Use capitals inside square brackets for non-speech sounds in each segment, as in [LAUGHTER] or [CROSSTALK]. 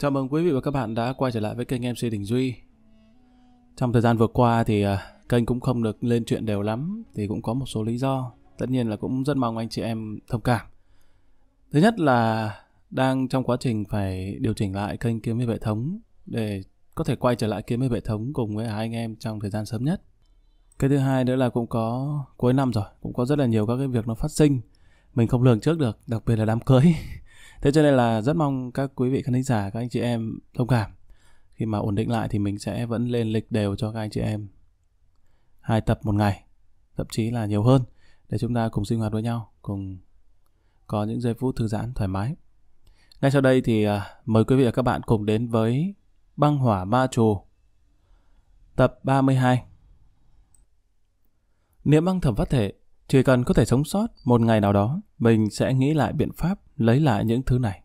Chào mừng quý vị và các bạn đã quay trở lại với kênh MC Đình Duy. Trong thời gian vừa qua thì à, kênh cũng không được lên chuyện đều lắm, thì cũng có một số lý do. Tất nhiên là cũng rất mong anh chị em thông cảm. Thứ nhất là đang trong quá trình phải điều chỉnh lại kênh Kiếm Hiệp Hệ Thống để có thể quay trở lại Kiếm Hiệp Hệ Thống cùng với hai anh em trong thời gian sớm nhất. Cái thứ hai nữa là cũng có cuối năm rồi, cũng có rất là nhiều các cái việc nó phát sinh. Mình không lường trước được, đặc biệt là đám cưới thế cho nên là rất mong các quý vị khán thính giả các anh chị em thông cảm khi mà ổn định lại thì mình sẽ vẫn lên lịch đều cho các anh chị em hai tập một ngày thậm chí là nhiều hơn để chúng ta cùng sinh hoạt với nhau cùng có những giây phút thư giãn thoải mái ngay sau đây thì à, mời quý vị và các bạn cùng đến với băng hỏa ma trù tập 32 Niệm băng thẩm phát thể chỉ cần có thể sống sót một ngày nào đó, mình sẽ nghĩ lại biện pháp lấy lại những thứ này.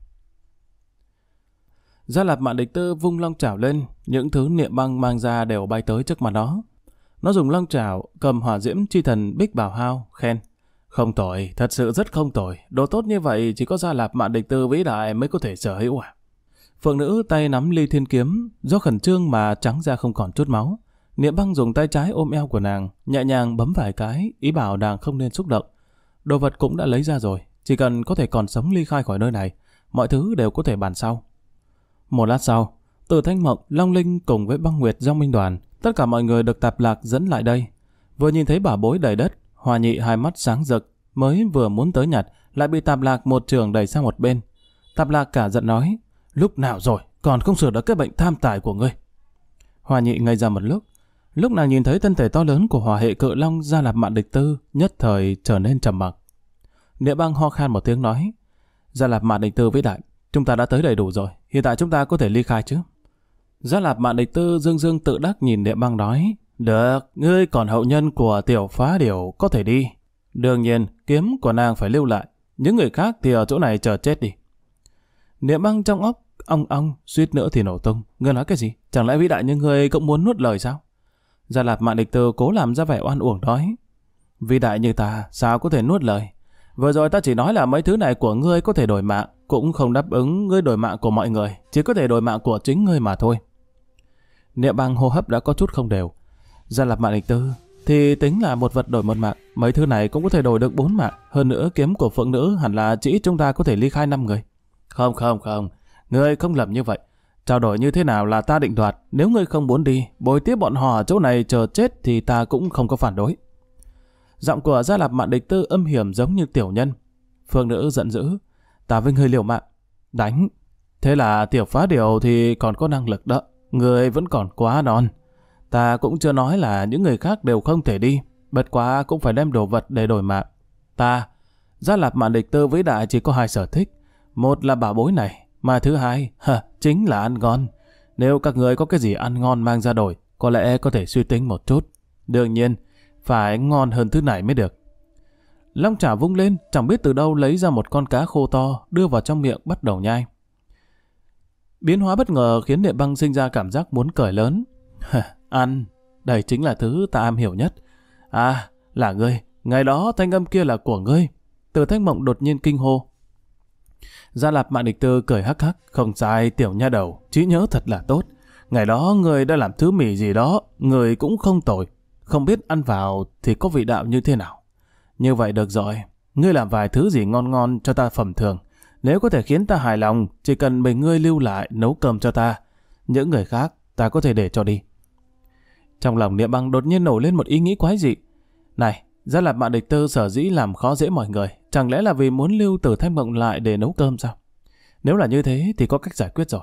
Gia Lạp mạng Địch Tư vung long chảo lên, những thứ niệm băng mang ra đều bay tới trước mặt nó. Nó dùng long chảo cầm hỏa diễm chi thần Bích Bảo Hao, khen. Không tồi, thật sự rất không tồi. Đồ tốt như vậy chỉ có Gia Lạp mạng Địch Tư vĩ đại mới có thể sở hữu à. Phượng nữ tay nắm ly thiên kiếm, do khẩn trương mà trắng ra không còn chút máu. Niệm băng dùng tay trái ôm eo của nàng, nhẹ nhàng bấm vài cái, ý bảo nàng không nên xúc động. Đồ vật cũng đã lấy ra rồi, chỉ cần có thể còn sống ly khai khỏi nơi này, mọi thứ đều có thể bàn sau. Một lát sau, từ Thanh Mộng, Long Linh cùng với băng nguyệt Giang Minh Đoàn, tất cả mọi người được tạp lạc dẫn lại đây. Vừa nhìn thấy bà bối đầy đất, hòa nhị hai mắt sáng rực, mới vừa muốn tới nhặt, lại bị tạp lạc một trường đẩy sang một bên. Tạp lạc cả giận nói, lúc nào rồi, còn không sửa được cái bệnh tham tài của ngươi. Hòa nhị ngây ra một lúc, Lúc nàng nhìn thấy thân thể to lớn của hòa hệ cự long ra lạp mạn địch tư, nhất thời trở nên trầm mặc. Địa băng ho khan một tiếng nói, Gia Lạp Mạn Địch Tư vĩ đại, chúng ta đã tới đầy đủ rồi, hiện tại chúng ta có thể ly khai chứ. Gia Lạp Mạn Địch Tư dương dương tự đắc nhìn địa băng nói, Được, ngươi còn hậu nhân của tiểu phá điều có thể đi. Đương nhiên, kiếm của nàng phải lưu lại, những người khác thì ở chỗ này chờ chết đi. Địa băng trong óc, ong ong, suýt nữa thì nổ tung. Ngươi nói cái gì? Chẳng lẽ vĩ đại như ngươi cũng muốn nuốt lời sao? Gia Lạp Mạn Địch tư cố làm ra vẻ oan uổng nói. Vì đại như ta, sao có thể nuốt lời? Vừa rồi ta chỉ nói là mấy thứ này của ngươi có thể đổi mạng, cũng không đáp ứng ngươi đổi mạng của mọi người, chỉ có thể đổi mạng của chính ngươi mà thôi. Niệm băng hô hấp đã có chút không đều. Gia Lạp Mạn Địch Tư thì tính là một vật đổi một mạng, mấy thứ này cũng có thể đổi được bốn mạng. Hơn nữa kiếm của phượng nữ hẳn là chỉ chúng ta có thể ly khai năm người. Không không không, ngươi không lầm như vậy. Trao đổi như thế nào là ta định đoạt, nếu ngươi không muốn đi, bồi tiếp bọn họ ở chỗ này chờ chết thì ta cũng không có phản đối. Giọng của Gia Lạp mạng Địch Tư âm hiểm giống như tiểu nhân. Phương nữ giận dữ, ta vinh hơi liều mạng, đánh. Thế là tiểu phá điều thì còn có năng lực đó, ngươi vẫn còn quá non. Ta cũng chưa nói là những người khác đều không thể đi, bất quá cũng phải đem đồ vật để đổi mạng. Ta, Gia Lạp mạng Địch Tư với đại chỉ có hai sở thích, một là bảo bối này, mà thứ hai, ha, chính là ăn ngon. Nếu các người có cái gì ăn ngon mang ra đổi, có lẽ có thể suy tính một chút. Đương nhiên, phải ngon hơn thứ này mới được. Long chảo vung lên, chẳng biết từ đâu lấy ra một con cá khô to, đưa vào trong miệng bắt đầu nhai. Biến hóa bất ngờ khiến địa băng sinh ra cảm giác muốn cởi lớn. ăn, đây chính là thứ ta am hiểu nhất. À, là ngươi, ngày đó thanh âm kia là của ngươi. Từ thanh mộng đột nhiên kinh hô. Gia Lạp Mạn Địch Tư cười hắc hắc, không sai tiểu nha đầu, trí nhớ thật là tốt. Ngày đó người đã làm thứ mì gì đó, người cũng không tồi, không biết ăn vào thì có vị đạo như thế nào. Như vậy được rồi, ngươi làm vài thứ gì ngon ngon cho ta phẩm thường. Nếu có thể khiến ta hài lòng, chỉ cần mình ngươi lưu lại nấu cơm cho ta. Những người khác ta có thể để cho đi. Trong lòng địa băng đột nhiên nổi lên một ý nghĩ quái dị. Này, Gia Lạp Mạ Địch Tư sở dĩ làm khó dễ mọi người, chẳng lẽ là vì muốn lưu Tử Thanh Mộng lại để nấu cơm sao? Nếu là như thế thì có cách giải quyết rồi.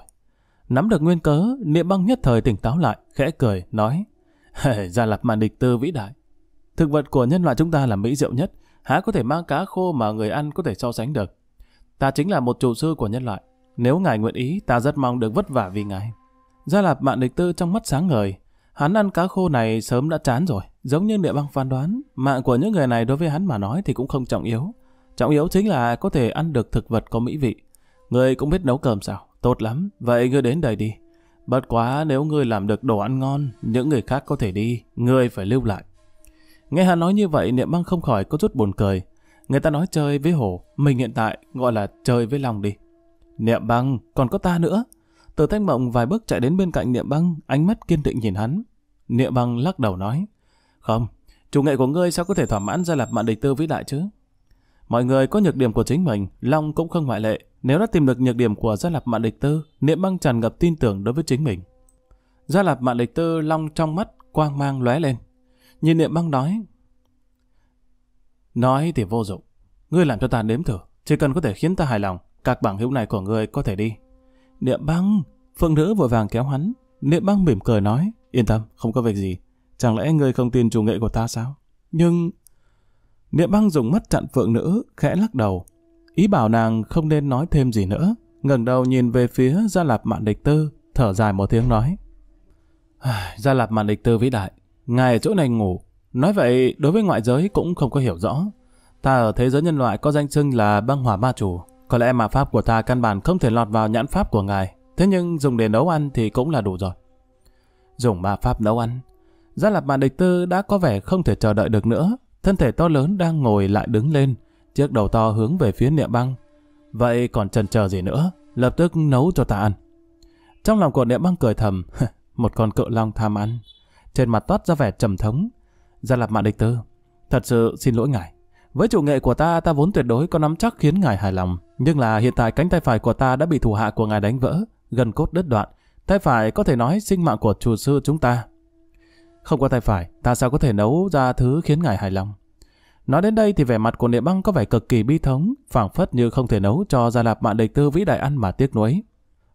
Nắm được nguyên cớ, Niệm Băng nhất thời tỉnh táo lại, khẽ cười, nói Gia Lạp Mạ Địch Tư vĩ đại. Thực vật của nhân loại chúng ta là mỹ diệu nhất, há có thể mang cá khô mà người ăn có thể so sánh được. Ta chính là một chủ sư của nhân loại. Nếu ngài nguyện ý, ta rất mong được vất vả vì ngài. Gia Lạp Mạn Địch Tư trong mắt sáng ngời. Hắn ăn cá khô này sớm đã chán rồi. Giống như Địa Băng phán đoán, mạng của những người này đối với hắn mà nói thì cũng không trọng yếu. Trọng yếu chính là có thể ăn được thực vật có mỹ vị. Ngươi cũng biết nấu cơm sao? Tốt lắm, vậy ngươi đến đây đi. Bất quá nếu ngươi làm được đồ ăn ngon, những người khác có thể đi, ngươi phải lưu lại. Nghe hắn nói như vậy, Niệm Băng không khỏi có chút buồn cười. Người ta nói chơi với hổ, mình hiện tại gọi là chơi với lòng đi. Niệm Băng, còn có ta nữa. Từ thanh mộng vài bước chạy đến bên cạnh Niệm Băng, ánh mắt kiên định nhìn hắn. Niệm Băng lắc đầu nói, không, chủ nghệ của ngươi sao có thể thỏa mãn ra lập mạng địch tư vĩ đại chứ? Mọi người có nhược điểm của chính mình, Long cũng không ngoại lệ. Nếu đã tìm được nhược điểm của Gia lập mạng Địch Tư, Niệm Băng tràn ngập tin tưởng đối với chính mình. Gia lập mạng Địch Tư Long trong mắt quang mang lóe lên. Nhìn Niệm Băng nói. Nói thì vô dụng. Ngươi làm cho ta đếm thử. Chỉ cần có thể khiến ta hài lòng, các bảng hữu này của ngươi có thể đi. Niệm Băng! Phượng nữ vội vàng kéo hắn. Niệm Băng mỉm cười nói. Yên tâm, không có việc gì. Chẳng lẽ ngươi không tin chủ nghệ của ta sao? Nhưng... Niệm băng dùng mắt chặn phượng nữ, khẽ lắc đầu. Ý bảo nàng không nên nói thêm gì nữa. ngẩng đầu nhìn về phía Gia Lạp Mạn Địch Tư, thở dài một tiếng nói. Gia Lạp Mạn Địch Tư vĩ đại, ngài ở chỗ này ngủ. Nói vậy, đối với ngoại giới cũng không có hiểu rõ. Ta ở thế giới nhân loại có danh xưng là băng hỏa ma chủ. Có lẽ mà pháp của ta căn bản không thể lọt vào nhãn pháp của ngài. Thế nhưng dùng để nấu ăn thì cũng là đủ rồi. Dùng ma pháp nấu ăn, Gia Lạp Mạn Địch Tư đã có vẻ không thể chờ đợi được nữa. Thân thể to lớn đang ngồi lại đứng lên, chiếc đầu to hướng về phía niệm băng. Vậy còn chần chờ gì nữa, lập tức nấu cho ta ăn. Trong lòng của niệm băng cười thầm, một con cự long tham ăn. Trên mặt toát ra vẻ trầm thống. Gia Lạp Mạn Địch Tư, thật sự xin lỗi ngài. Với chủ nghệ của ta, ta vốn tuyệt đối có nắm chắc khiến ngài hài lòng. Nhưng là hiện tại cánh tay phải của ta đã bị thủ hạ của ngài đánh vỡ, gần cốt đứt đoạn. Tay phải có thể nói sinh mạng của chủ sư chúng ta không có tay phải, ta sao có thể nấu ra thứ khiến ngài hài lòng. Nói đến đây thì vẻ mặt của Niệm Băng có vẻ cực kỳ bi thống, phảng phất như không thể nấu cho Gia Lạp mạn địch tư vĩ đại ăn mà tiếc nuối.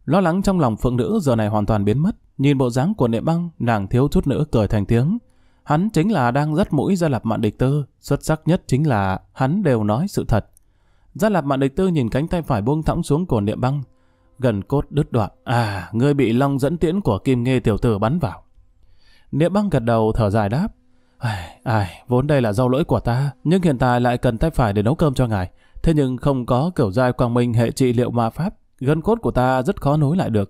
Lo lắng trong lòng phượng nữ giờ này hoàn toàn biến mất, nhìn bộ dáng của Niệm Băng, nàng thiếu chút nữa cười thành tiếng. Hắn chính là đang rất mũi Gia Lạp mạn địch tư, xuất sắc nhất chính là hắn đều nói sự thật. Gia Lạp mạn địch tư nhìn cánh tay phải buông thõng xuống của Niệm Băng, gần cốt đứt đoạn. À, ngươi bị long dẫn tiễn của Kim Nghê tiểu tử bắn vào. Niệm băng gật đầu thở dài đáp. Ai, ai, vốn đây là rau lỗi của ta, nhưng hiện tại lại cần tay phải để nấu cơm cho ngài. Thế nhưng không có kiểu giai quang minh hệ trị liệu ma pháp, gân cốt của ta rất khó nối lại được.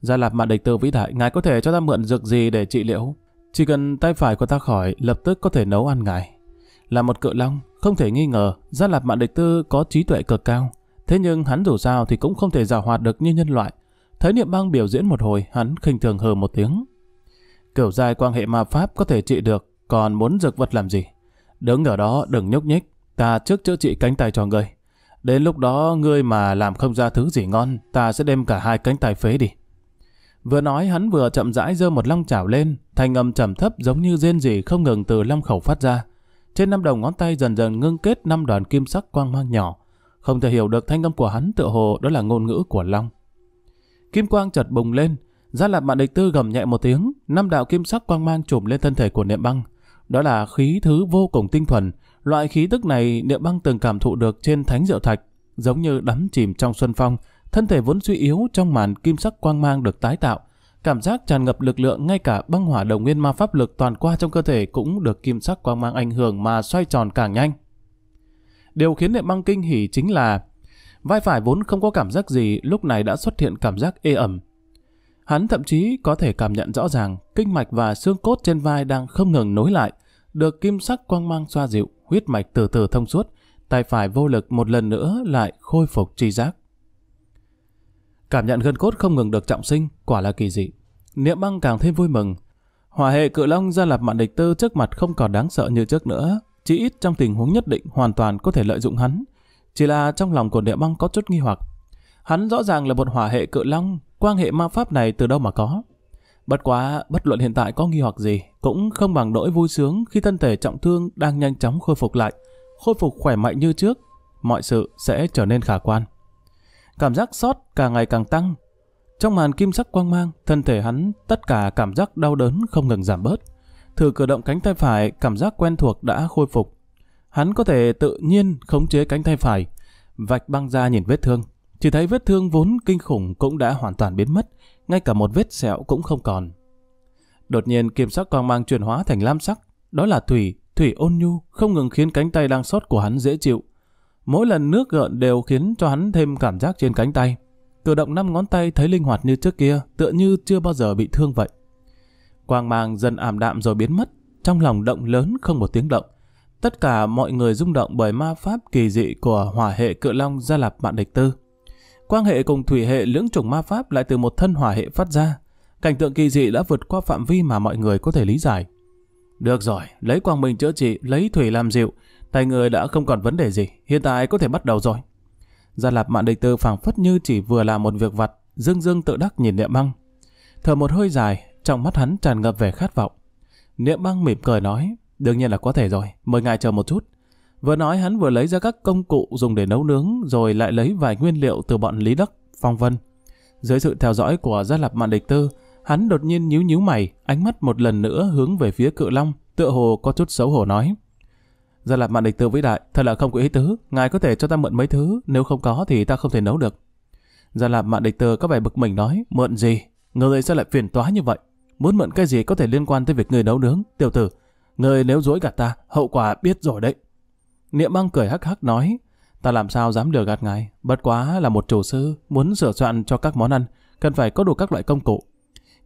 Gia Lạp mạn địch Tư vĩ đại, ngài có thể cho ta mượn dược gì để trị liệu? Chỉ cần tay phải của ta khỏi, lập tức có thể nấu ăn ngài. Là một cự long, không thể nghi ngờ, Gia Lạp mạn địch tư có trí tuệ cực cao. Thế nhưng hắn dù sao thì cũng không thể giả hoạt được như nhân loại. Thấy niệm băng biểu diễn một hồi, hắn khinh thường hờ một tiếng, Kiểu dài quan hệ ma pháp có thể trị được, còn muốn dược vật làm gì? Đứng ở đó đừng nhúc nhích, ta trước chữa trị cánh tay cho ngươi. Đến lúc đó ngươi mà làm không ra thứ gì ngon, ta sẽ đem cả hai cánh tay phế đi. Vừa nói hắn vừa chậm rãi giơ một long chảo lên, thành âm trầm thấp giống như rên rỉ không ngừng từ long khẩu phát ra. Trên năm đầu ngón tay dần dần ngưng kết năm đoàn kim sắc quang mang nhỏ, không thể hiểu được thanh âm của hắn tựa hồ đó là ngôn ngữ của long. Kim quang chợt bùng lên, ra lạp bạn địch tư gầm nhẹ một tiếng, năm đạo kim sắc quang mang trùm lên thân thể của niệm băng. Đó là khí thứ vô cùng tinh thuần. Loại khí tức này niệm băng từng cảm thụ được trên thánh diệu thạch, giống như đắm chìm trong xuân phong. Thân thể vốn suy yếu trong màn kim sắc quang mang được tái tạo. Cảm giác tràn ngập lực lượng ngay cả băng hỏa đồng nguyên ma pháp lực toàn qua trong cơ thể cũng được kim sắc quang mang ảnh hưởng mà xoay tròn càng nhanh. Điều khiến niệm băng kinh hỉ chính là vai phải vốn không có cảm giác gì lúc này đã xuất hiện cảm giác ê ẩm Hắn thậm chí có thể cảm nhận rõ ràng kinh mạch và xương cốt trên vai đang không ngừng nối lại, được kim sắc quang mang xoa dịu, huyết mạch từ từ thông suốt, tay phải vô lực một lần nữa lại khôi phục tri giác. Cảm nhận gân cốt không ngừng được trọng sinh, quả là kỳ dị. Niệm băng càng thêm vui mừng. Hỏa hệ cự long ra lập mạn địch tư trước mặt không còn đáng sợ như trước nữa, chỉ ít trong tình huống nhất định hoàn toàn có thể lợi dụng hắn. Chỉ là trong lòng của niệm băng có chút nghi hoặc. Hắn rõ ràng là một hỏa hệ cự long, Quan hệ ma pháp này từ đâu mà có? Bất quá, bất luận hiện tại có nghi hoặc gì, cũng không bằng nỗi vui sướng khi thân thể trọng thương đang nhanh chóng khôi phục lại, khôi phục khỏe mạnh như trước, mọi sự sẽ trở nên khả quan. Cảm giác sót càng ngày càng tăng. Trong màn kim sắc quang mang, thân thể hắn tất cả cảm giác đau đớn không ngừng giảm bớt. Thử cử động cánh tay phải, cảm giác quen thuộc đã khôi phục. Hắn có thể tự nhiên khống chế cánh tay phải, vạch băng ra nhìn vết thương, chỉ thấy vết thương vốn kinh khủng cũng đã hoàn toàn biến mất, ngay cả một vết sẹo cũng không còn. Đột nhiên kiểm sắc quang mang chuyển hóa thành lam sắc, đó là thủy, thủy ôn nhu, không ngừng khiến cánh tay đang sót của hắn dễ chịu. Mỗi lần nước gợn đều khiến cho hắn thêm cảm giác trên cánh tay. Cử động năm ngón tay thấy linh hoạt như trước kia, tựa như chưa bao giờ bị thương vậy. Quang mang dần ảm đạm rồi biến mất, trong lòng động lớn không một tiếng động. Tất cả mọi người rung động bởi ma pháp kỳ dị của hỏa hệ cự long gia lập bạn địch tư. Quan hệ cùng thủy hệ lưỡng trùng ma pháp lại từ một thân hỏa hệ phát ra. Cảnh tượng kỳ dị đã vượt qua phạm vi mà mọi người có thể lý giải. Được rồi, lấy quang minh chữa trị, lấy thủy làm dịu. Tay người đã không còn vấn đề gì, hiện tại có thể bắt đầu rồi. Gia Lạp Mạn Địch Tư phảng phất như chỉ vừa làm một việc vặt, dương dương tự đắc nhìn Niệm Băng. Thở một hơi dài, trong mắt hắn tràn ngập vẻ khát vọng. Niệm Băng mỉm cười nói, đương nhiên là có thể rồi, mời ngài chờ một chút. Vừa nói hắn vừa lấy ra các công cụ dùng để nấu nướng rồi lại lấy vài nguyên liệu từ bọn Lý Đắc, Phong Vân. Dưới sự theo dõi của gia lập mạn địch tư, hắn đột nhiên nhíu nhíu mày, ánh mắt một lần nữa hướng về phía cự long, tựa hồ có chút xấu hổ nói. Gia lập mạn địch tư vĩ đại, thật là không có ý tứ, ngài có thể cho ta mượn mấy thứ, nếu không có thì ta không thể nấu được. Gia lập mạn địch tư có vẻ bực mình nói, mượn gì, người sao lại phiền toái như vậy? Muốn mượn cái gì có thể liên quan tới việc người nấu nướng, tiểu tử, người nếu dối gạt ta, hậu quả biết rồi đấy. Niệm băng cười hắc hắc nói, ta làm sao dám lừa gạt ngài, bất quá là một chủ sư, muốn sửa soạn cho các món ăn, cần phải có đủ các loại công cụ.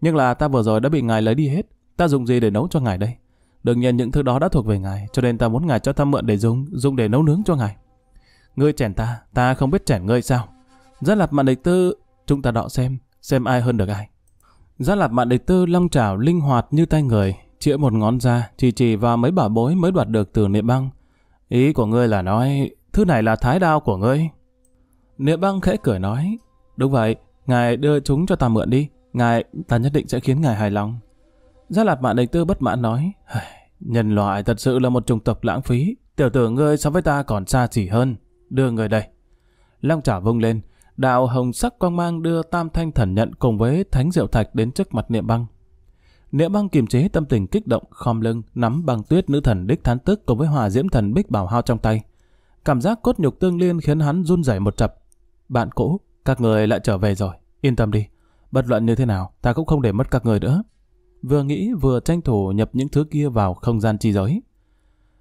Nhưng là ta vừa rồi đã bị ngài lấy đi hết, ta dùng gì để nấu cho ngài đây? Đương nhiên những thứ đó đã thuộc về ngài, cho nên ta muốn ngài cho ta mượn để dùng, dùng để nấu nướng cho ngài. Ngươi chèn ta, ta không biết chèn ngươi sao? Giác lạp mạn địch tư, chúng ta đọ xem, xem ai hơn được ai. Giác lạp mạn địch tư long trảo linh hoạt như tay người, chĩa một ngón ra, chỉ chỉ và mấy bảo bối mới đoạt được từ niệm băng Ý của ngươi là nói, thứ này là thái đao của ngươi. Niệm băng khẽ cười nói, đúng vậy, ngài đưa chúng cho ta mượn đi, ngài, ta nhất định sẽ khiến ngài hài lòng. Gia Lạt mạng Đình Tư bất mãn nói, nhân loại thật sự là một chủng tộc lãng phí, tiểu tử ngươi so với ta còn xa xỉ hơn, đưa người đây. Long trả vung lên, đạo hồng sắc quang mang đưa tam thanh thần nhận cùng với thánh diệu thạch đến trước mặt niệm băng. Nghĩa băng kiềm chế tâm tình kích động, khom lưng, nắm băng tuyết nữ thần đích thán tức cùng với hòa diễm thần bích bảo hao trong tay. Cảm giác cốt nhục tương liên khiến hắn run rẩy một chập. Bạn cũ, các người lại trở về rồi, yên tâm đi. Bất luận như thế nào, ta cũng không để mất các người nữa. Vừa nghĩ vừa tranh thủ nhập những thứ kia vào không gian chi giới.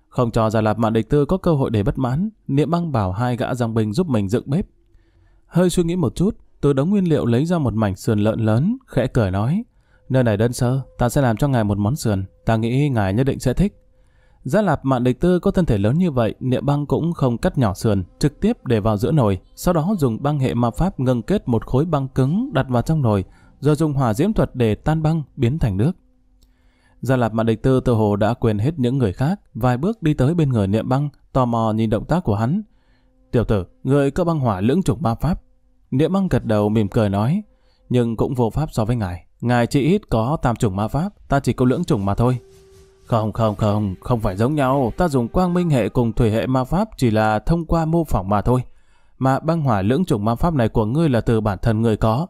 Không cho giả Lạp Mạn Địch Tư có cơ hội để bất mãn, Niệm Băng bảo hai gã dòng bình giúp mình dựng bếp. Hơi suy nghĩ một chút, từ đống nguyên liệu lấy ra một mảnh sườn lợn lớn, khẽ cười nói. Nơi này đơn sơ, ta sẽ làm cho ngài một món sườn, ta nghĩ ngài nhất định sẽ thích. Gia Lạp Mạn Địch Tư có thân thể lớn như vậy, Niệm Băng cũng không cắt nhỏ sườn, trực tiếp để vào giữa nồi, sau đó dùng băng hệ ma pháp ngưng kết một khối băng cứng đặt vào trong nồi, rồi dùng hỏa diễm thuật để tan băng biến thành nước. Gia Lạp Mạn Địch Tư tự hồ đã quên hết những người khác, vài bước đi tới bên người Niệm Băng, tò mò nhìn động tác của hắn. "Tiểu tử, người có băng hỏa lưỡng trùng ma pháp?" Niệm Băng gật đầu mỉm cười nói, nhưng cũng vô pháp so với ngài. Ngài chỉ ít có tam chủng ma pháp, ta chỉ có lưỡng chủng mà thôi. Không, không, không, không phải giống nhau. Ta dùng quang minh hệ cùng thủy hệ ma pháp chỉ là thông qua mô phỏng mà thôi. Mà băng hỏa lưỡng chủng ma pháp này của ngươi là từ bản thân ngươi có.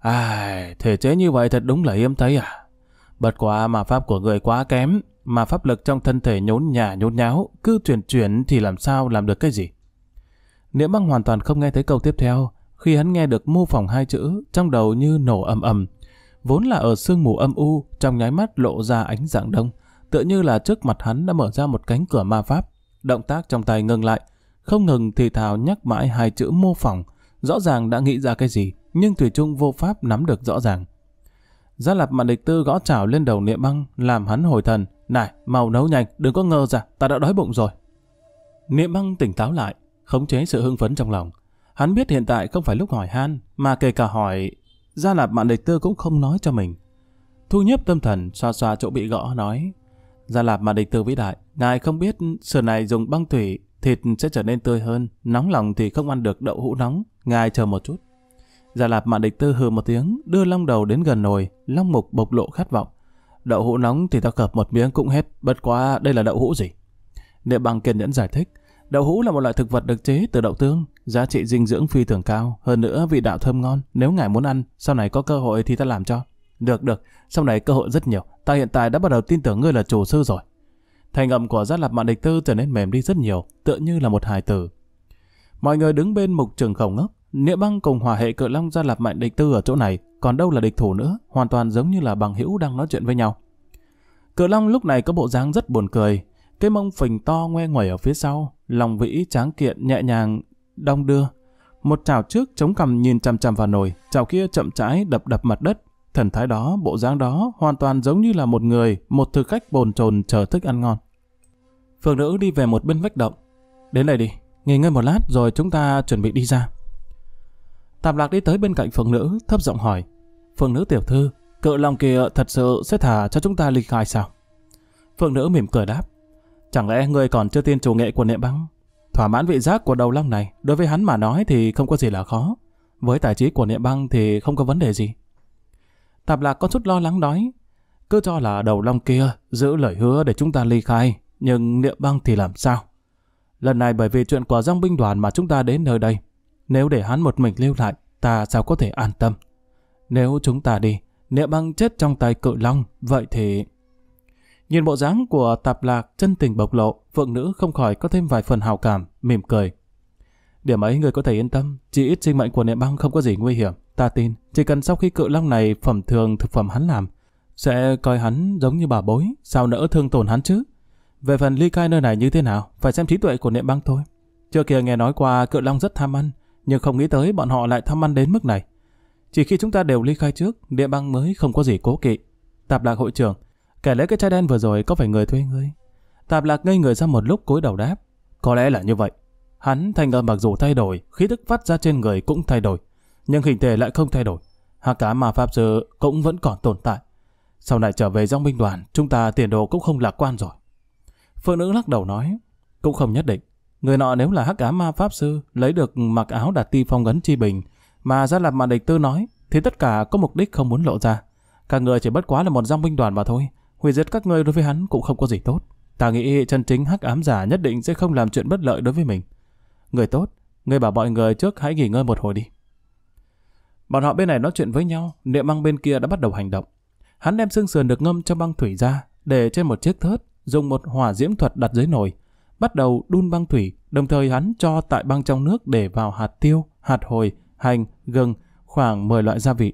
Ai, thể chế như vậy thật đúng là hiếm thấy à. Bật quá ma pháp của ngươi quá kém, mà pháp lực trong thân thể nhốn nhà nhốn nháo, cứ chuyển chuyển thì làm sao làm được cái gì. Nghĩa băng hoàn toàn không nghe thấy câu tiếp theo, khi hắn nghe được mô phỏng hai chữ, trong đầu như nổ ầm ầm, vốn là ở sương mù âm u, trong nháy mắt lộ ra ánh dạng đông, tựa như là trước mặt hắn đã mở ra một cánh cửa ma pháp. Động tác trong tay ngừng lại, không ngừng thì thào nhắc mãi hai chữ mô phỏng, rõ ràng đã nghĩ ra cái gì, nhưng Thủy Trung vô pháp nắm được rõ ràng. Gia lập Mạn Địch Tư gõ chảo lên đầu Niệm Băng, làm hắn hồi thần. Này, màu nấu nhanh, đừng có ngờ ra, ta đã đói bụng rồi. Niệm Băng tỉnh táo lại, khống chế sự hưng phấn trong lòng. Hắn biết hiện tại không phải lúc hỏi han, mà kể cả hỏi Gia Lạp Mạn Địch Tư cũng không nói cho mình. Thu nhấp tâm thần, xoa xoa chỗ bị gõ nói. Gia Lạp Mạn Địch Tư vĩ đại, ngài không biết sườn này dùng băng thủy, thịt sẽ trở nên tươi hơn, nóng lòng thì không ăn được đậu hũ nóng, ngài chờ một chút. Gia Lạp Mạn Địch Tư hừ một tiếng, đưa long đầu đến gần nồi, long mục bộc lộ khát vọng. Đậu hũ nóng thì tao cập một miếng cũng hết, bất quá đây là đậu hũ gì? Địa bằng kiên nhẫn giải thích, Đậu hũ là một loại thực vật được chế từ đậu tương, giá trị dinh dưỡng phi thường cao, hơn nữa vị đạo thơm ngon, nếu ngài muốn ăn, sau này có cơ hội thì ta làm cho. Được được, sau này cơ hội rất nhiều, ta hiện tại đã bắt đầu tin tưởng ngươi là chủ sư rồi. Thành âm của giác lập mạn địch tư trở nên mềm đi rất nhiều, tựa như là một hài tử. Mọi người đứng bên mục trường khổng ngốc, Nghĩa băng cùng hòa hệ cự long ra lập mạnh địch tư ở chỗ này, còn đâu là địch thủ nữa, hoàn toàn giống như là bằng hữu đang nói chuyện với nhau. Cự long lúc này có bộ dáng rất buồn cười, cái mông phình to ngoe ngoẩy ở phía sau, lòng vĩ tráng kiện nhẹ nhàng, đong đưa. Một chảo trước chống cằm nhìn chằm chằm vào nồi, chảo kia chậm rãi đập đập mặt đất. Thần thái đó, bộ dáng đó hoàn toàn giống như là một người, một thực khách bồn chồn chờ thức ăn ngon. Phượng nữ đi về một bên vách động. Đến đây đi, nghỉ ngơi một lát rồi chúng ta chuẩn bị đi ra. Tạp lạc đi tới bên cạnh phượng nữ, thấp giọng hỏi. Phượng nữ tiểu thư, cự lòng kia thật sự sẽ thả cho chúng ta ly khai sao? Phượng nữ mỉm cười đáp. Chẳng lẽ ngươi còn chưa tin chủ nghệ của niệm băng? Thỏa mãn vị giác của đầu long này, đối với hắn mà nói thì không có gì là khó. Với tài trí của niệm băng thì không có vấn đề gì. Tạp lạc có chút lo lắng nói, cứ cho là đầu long kia giữ lời hứa để chúng ta ly khai, nhưng niệm băng thì làm sao? Lần này bởi vì chuyện của dòng binh đoàn mà chúng ta đến nơi đây, nếu để hắn một mình lưu lại, ta sao có thể an tâm? Nếu chúng ta đi, niệm băng chết trong tay cự long, vậy thì... Nhìn bộ dáng của tạp lạc chân tình bộc lộ, phượng nữ không khỏi có thêm vài phần hào cảm, mỉm cười. Điểm ấy người có thể yên tâm, chỉ ít sinh mệnh của niệm băng không có gì nguy hiểm. Ta tin, chỉ cần sau khi cự long này phẩm thường thực phẩm hắn làm, sẽ coi hắn giống như bà bối, sao nỡ thương tổn hắn chứ? Về phần ly khai nơi này như thế nào, phải xem trí tuệ của niệm băng thôi. Trước kia nghe nói qua cự long rất tham ăn, nhưng không nghĩ tới bọn họ lại tham ăn đến mức này. Chỉ khi chúng ta đều ly khai trước, địa băng mới không có gì cố kỵ. Tạp lạc hội trưởng, Kể lấy cái chai đen vừa rồi có phải người thuê ngươi? Tạp lạc ngây người ra một lúc cúi đầu đáp. Có lẽ là như vậy. Hắn thành âm mặc dù thay đổi, khí tức phát ra trên người cũng thay đổi. Nhưng hình thể lại không thay đổi. Hạ cá mà Pháp Sư cũng vẫn còn tồn tại. Sau này trở về dòng binh đoàn, chúng ta tiền đồ cũng không lạc quan rồi. Phượng nữ lắc đầu nói, cũng không nhất định. Người nọ nếu là hắc ám ma pháp sư, lấy được mặc áo đạt ti phong ấn chi bình, mà ra lập màn địch tư nói, thì tất cả có mục đích không muốn lộ ra. Cả người chỉ bất quá là một dòng binh đoàn mà thôi hủy diệt các ngươi đối với hắn cũng không có gì tốt. Ta nghĩ chân chính hắc ám giả nhất định sẽ không làm chuyện bất lợi đối với mình. Người tốt, người bảo mọi người trước hãy nghỉ ngơi một hồi đi. Bọn họ bên này nói chuyện với nhau, niệm băng bên kia đã bắt đầu hành động. Hắn đem xương sườn được ngâm trong băng thủy ra, để trên một chiếc thớt, dùng một hỏa diễm thuật đặt dưới nồi, bắt đầu đun băng thủy, đồng thời hắn cho tại băng trong nước để vào hạt tiêu, hạt hồi, hành, gừng, khoảng 10 loại gia vị.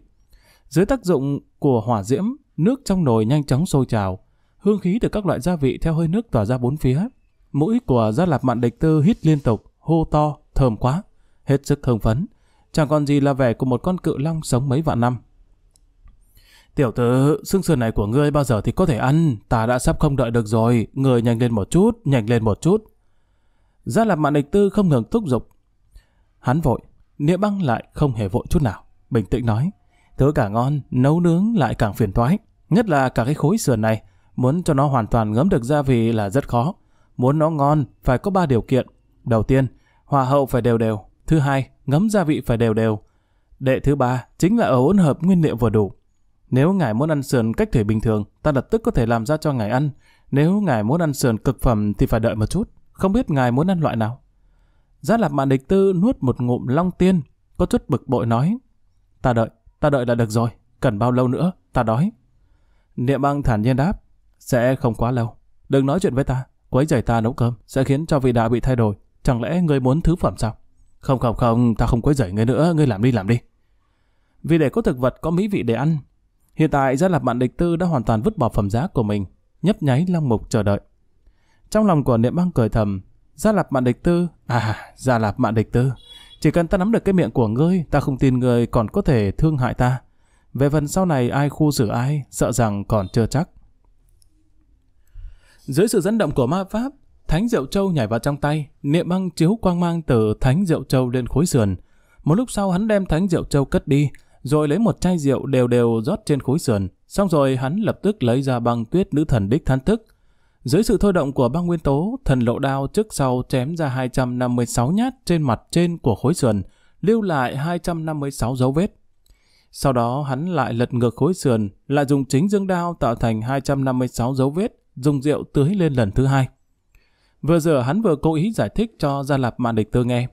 Dưới tác dụng của hỏa diễm, Nước trong nồi nhanh chóng sôi trào, hương khí từ các loại gia vị theo hơi nước tỏa ra bốn phía. Mũi của gia lạp mạn địch tư hít liên tục, hô to, thơm quá, hết sức hưng phấn. Chẳng còn gì là vẻ của một con cự long sống mấy vạn năm. Tiểu tử, xương sườn này của ngươi bao giờ thì có thể ăn, ta đã sắp không đợi được rồi, ngươi nhanh lên một chút, nhanh lên một chút. Gia lạp mạn địch tư không ngừng thúc giục. Hắn vội, Nghĩa băng lại không hề vội chút nào, bình tĩnh nói. Thứ càng ngon, nấu nướng lại càng phiền toái. Nhất là cả cái khối sườn này, muốn cho nó hoàn toàn ngấm được gia vị là rất khó. Muốn nó ngon, phải có ba điều kiện. Đầu tiên, hòa hậu phải đều đều. Thứ hai, ngấm gia vị phải đều đều. Đệ thứ ba, chính là ở hỗn hợp nguyên liệu vừa đủ. Nếu ngài muốn ăn sườn cách thể bình thường, ta lập tức có thể làm ra cho ngài ăn. Nếu ngài muốn ăn sườn cực phẩm thì phải đợi một chút. Không biết ngài muốn ăn loại nào. Giá lạp mạn địch tư nuốt một ngụm long tiên, có chút bực bội nói. Ta đợi, ta đợi là được rồi, cần bao lâu nữa, ta đói. Niệm băng thản nhiên đáp, sẽ không quá lâu, đừng nói chuyện với ta, quấy rầy ta nấu cơm, sẽ khiến cho vị đạo bị thay đổi, chẳng lẽ ngươi muốn thứ phẩm sao? Không không không, ta không quấy rầy ngươi nữa, ngươi làm đi làm đi. Vì để có thực vật có mỹ vị để ăn, hiện tại gia lập bạn địch tư đã hoàn toàn vứt bỏ phẩm giá của mình, nhấp nháy long mục chờ đợi. Trong lòng của niệm băng cười thầm, gia lập bạn địch tư, à, gia lập bạn địch tư, chỉ cần ta nắm được cái miệng của ngươi, ta không tin ngươi còn có thể thương hại ta. Về phần sau này ai khu xử ai, sợ rằng còn chưa chắc. Dưới sự dẫn động của ma pháp, Thánh Diệu Châu nhảy vào trong tay, niệm băng chiếu quang mang từ Thánh Diệu Châu lên khối sườn. Một lúc sau hắn đem Thánh Diệu Châu cất đi, rồi lấy một chai rượu đều đều rót trên khối sườn. Xong rồi hắn lập tức lấy ra băng tuyết nữ thần đích thán thức, dưới sự thôi động của băng nguyên tố, thần lộ đao trước sau chém ra 256 nhát trên mặt trên của khối sườn, lưu lại 256 dấu vết. Sau đó hắn lại lật ngược khối sườn, lại dùng chính dương đao tạo thành 256 dấu vết, dùng rượu tưới lên lần thứ hai. Vừa giờ hắn vừa cố ý giải thích cho Gia Lạp Mạn Địch Tư nghe.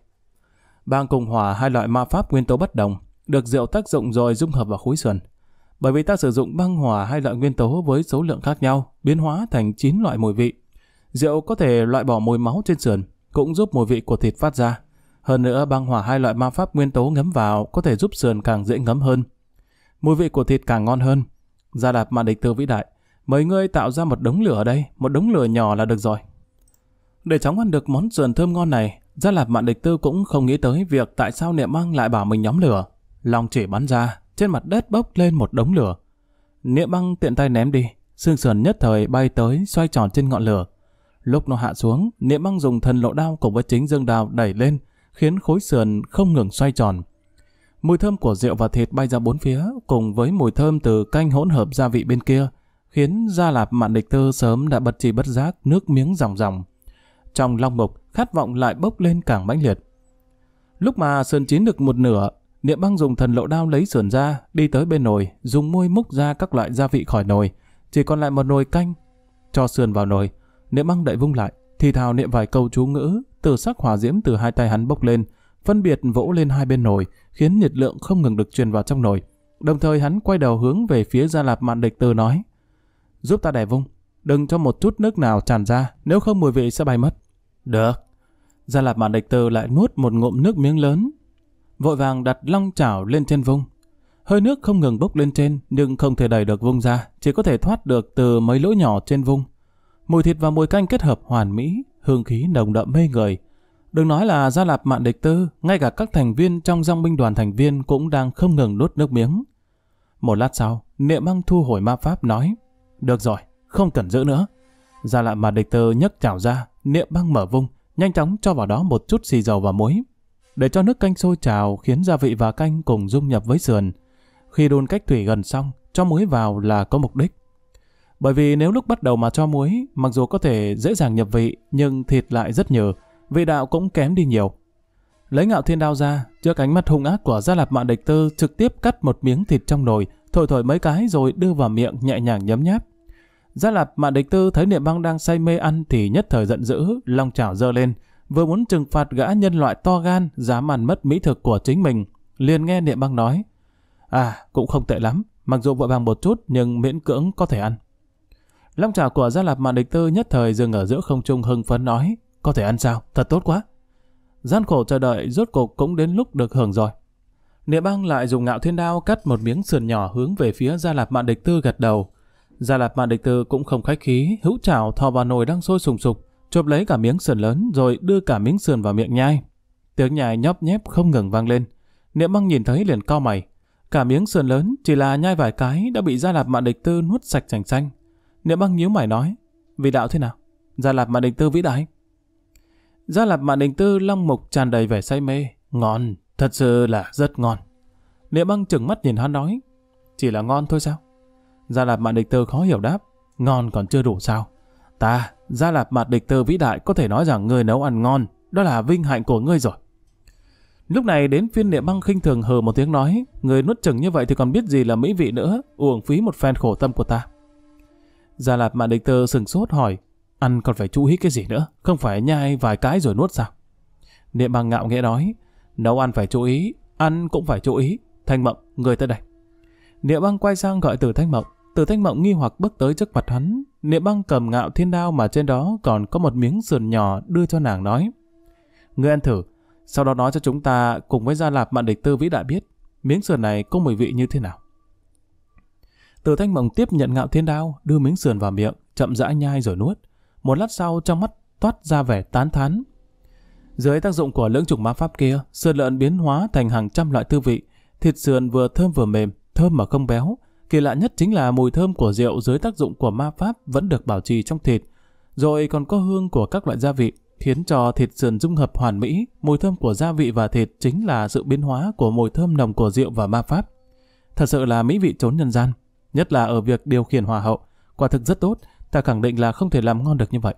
Bang cùng hòa hai loại ma pháp nguyên tố bất đồng, được rượu tác dụng rồi dung hợp vào khối sườn bởi vì ta sử dụng băng hòa hai loại nguyên tố với số lượng khác nhau, biến hóa thành 9 loại mùi vị. Rượu có thể loại bỏ mùi máu trên sườn, cũng giúp mùi vị của thịt phát ra. Hơn nữa, băng hòa hai loại ma pháp nguyên tố ngấm vào có thể giúp sườn càng dễ ngấm hơn. Mùi vị của thịt càng ngon hơn. Gia đạp màn địch tư vĩ đại, mấy ngươi tạo ra một đống lửa ở đây, một đống lửa nhỏ là được rồi. Để chóng ăn được món sườn thơm ngon này, Gia Lạp Mạn Địch Tư cũng không nghĩ tới việc tại sao Niệm Mang lại bảo mình nhóm lửa. Lòng chỉ bắn ra, trên mặt đất bốc lên một đống lửa. Nghĩa băng tiện tay ném đi, xương sườn nhất thời bay tới xoay tròn trên ngọn lửa. Lúc nó hạ xuống, Nghĩa băng dùng thần lộ đao cùng với chính dương đào đẩy lên, khiến khối sườn không ngừng xoay tròn. Mùi thơm của rượu và thịt bay ra bốn phía, cùng với mùi thơm từ canh hỗn hợp gia vị bên kia, khiến Gia Lạp Mạn Địch Tư sớm đã bật trì bất giác nước miếng ròng ròng. Trong long mục, khát vọng lại bốc lên càng mãnh liệt. Lúc mà sườn chín được một nửa, Niệm băng dùng thần lộ đao lấy sườn ra, đi tới bên nồi, dùng môi múc ra các loại gia vị khỏi nồi, chỉ còn lại một nồi canh. Cho sườn vào nồi, niệm băng đậy vung lại, thì thào niệm vài câu chú ngữ, từ sắc hỏa diễm từ hai tay hắn bốc lên, phân biệt vỗ lên hai bên nồi, khiến nhiệt lượng không ngừng được truyền vào trong nồi. Đồng thời hắn quay đầu hướng về phía Gia Lạp Mạn Địch Từ nói, giúp ta đẻ vung, đừng cho một chút nước nào tràn ra, nếu không mùi vị sẽ bay mất. Được. Gia Lạp Mạn Địch Từ lại nuốt một ngụm nước miếng lớn, vội vàng đặt long chảo lên trên vung. Hơi nước không ngừng bốc lên trên, nhưng không thể đẩy được vung ra, chỉ có thể thoát được từ mấy lỗ nhỏ trên vung. Mùi thịt và mùi canh kết hợp hoàn mỹ, hương khí nồng đậm mê người. Đừng nói là Gia Lạp Mạn Địch Tư, ngay cả các thành viên trong dòng binh đoàn thành viên cũng đang không ngừng nuốt nước miếng. Một lát sau, Niệm Băng thu hồi ma pháp nói, Được rồi, không cần giữ nữa. Gia Lạp Mạn Địch Tư nhấc chảo ra, Niệm Băng mở vung, nhanh chóng cho vào đó một chút xì dầu và muối để cho nước canh sôi trào khiến gia vị và canh cùng dung nhập với sườn. Khi đun cách thủy gần xong, cho muối vào là có mục đích. Bởi vì nếu lúc bắt đầu mà cho muối, mặc dù có thể dễ dàng nhập vị, nhưng thịt lại rất nhờ, vị đạo cũng kém đi nhiều. Lấy ngạo thiên đao ra, trước ánh mắt hung ác của Gia Lạp Mạn Địch Tư trực tiếp cắt một miếng thịt trong nồi, thổi thổi mấy cái rồi đưa vào miệng nhẹ nhàng nhấm nháp. Gia Lạp Mạn Địch Tư thấy Niệm Băng đang say mê ăn thì nhất thời giận dữ, long chảo dơ lên, vừa muốn trừng phạt gã nhân loại to gan dám ăn mất mỹ thực của chính mình, liền nghe Niệm Băng nói. À, cũng không tệ lắm, mặc dù vội vàng một chút nhưng miễn cưỡng có thể ăn. Long trào của Gia Lạp Mạn Địch Tư nhất thời dừng ở giữa không trung hưng phấn nói, có thể ăn sao, thật tốt quá. Gian khổ chờ đợi rốt cuộc cũng đến lúc được hưởng rồi. Niệm băng lại dùng ngạo thiên đao cắt một miếng sườn nhỏ hướng về phía Gia Lạp Mạn Địch Tư gật đầu. Gia Lạp Mạn Địch Tư cũng không khách khí, hữu chảo thò vào nồi đang sôi sùng sục chộp lấy cả miếng sườn lớn rồi đưa cả miếng sườn vào miệng nhai. Tiếng nhai nhóp nhép không ngừng vang lên. Niệm băng nhìn thấy liền cao mày. Cả miếng sườn lớn chỉ là nhai vài cái đã bị Gia Lạp Mạn Địch Tư nuốt sạch chành xanh. Niệm băng nhíu mày nói, vì đạo thế nào? Gia Lạp Mạn Địch Tư vĩ đại. Gia Lạp Mạn Địch Tư long mục tràn đầy vẻ say mê. Ngon, thật sự là rất ngon. Niệm băng trừng mắt nhìn hắn nói, chỉ là ngon thôi sao? Gia Lạp Mạn Địch Tư khó hiểu đáp, ngon còn chưa đủ sao? Ta Gia Lạp mặt địch thơ vĩ đại có thể nói rằng người nấu ăn ngon, đó là vinh hạnh của ngươi rồi. Lúc này đến phiên địa băng khinh thường hờ một tiếng nói, người nuốt chừng như vậy thì còn biết gì là mỹ vị nữa, uổng phí một phen khổ tâm của ta. Gia Lạp mạn địch tơ sừng sốt hỏi, ăn còn phải chú ý cái gì nữa, không phải nhai vài cái rồi nuốt sao? Địa băng ngạo nghĩa nói, nấu ăn phải chú ý, ăn cũng phải chú ý, Thanh Mộng, người tới đây. Địa băng quay sang gọi từ Thanh Mộng, từ thanh mộng nghi hoặc bước tới trước mặt hắn, niệm băng cầm ngạo thiên đao mà trên đó còn có một miếng sườn nhỏ đưa cho nàng nói. Ngươi ăn thử, sau đó nói cho chúng ta cùng với gia lạp mạn địch tư vĩ đại biết miếng sườn này có mùi vị như thế nào. Từ thanh mộng tiếp nhận ngạo thiên đao, đưa miếng sườn vào miệng, chậm rãi nhai rồi nuốt. Một lát sau trong mắt toát ra vẻ tán thán. Dưới tác dụng của lưỡng trùng ma pháp kia, sườn lợn biến hóa thành hàng trăm loại tư vị, thịt sườn vừa thơm vừa mềm, thơm mà không béo, Kỳ lạ nhất chính là mùi thơm của rượu dưới tác dụng của ma pháp vẫn được bảo trì trong thịt, rồi còn có hương của các loại gia vị, khiến cho thịt sườn dung hợp hoàn mỹ, mùi thơm của gia vị và thịt chính là sự biến hóa của mùi thơm nồng của rượu và ma pháp. Thật sự là mỹ vị trốn nhân gian, nhất là ở việc điều khiển hòa hậu, quả thực rất tốt, ta khẳng định là không thể làm ngon được như vậy.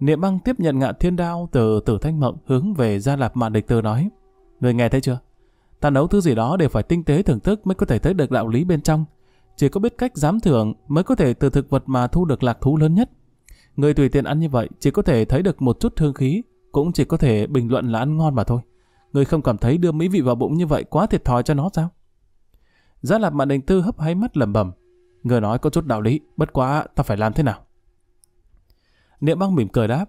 Niệm băng tiếp nhận ngạ thiên đao từ tử thanh mộng hướng về gia lạp mạn địch tư nói. Người nghe thấy chưa? ta nấu thứ gì đó đều phải tinh tế thưởng thức mới có thể thấy được đạo lý bên trong. Chỉ có biết cách dám thưởng mới có thể từ thực vật mà thu được lạc thú lớn nhất. Người tùy tiện ăn như vậy chỉ có thể thấy được một chút hương khí, cũng chỉ có thể bình luận là ăn ngon mà thôi. Người không cảm thấy đưa mỹ vị vào bụng như vậy quá thiệt thòi cho nó sao? Giá lạp mạn đình tư hấp hay mắt lẩm bẩm. Người nói có chút đạo lý, bất quá ta phải làm thế nào? Niệm băng mỉm cười đáp.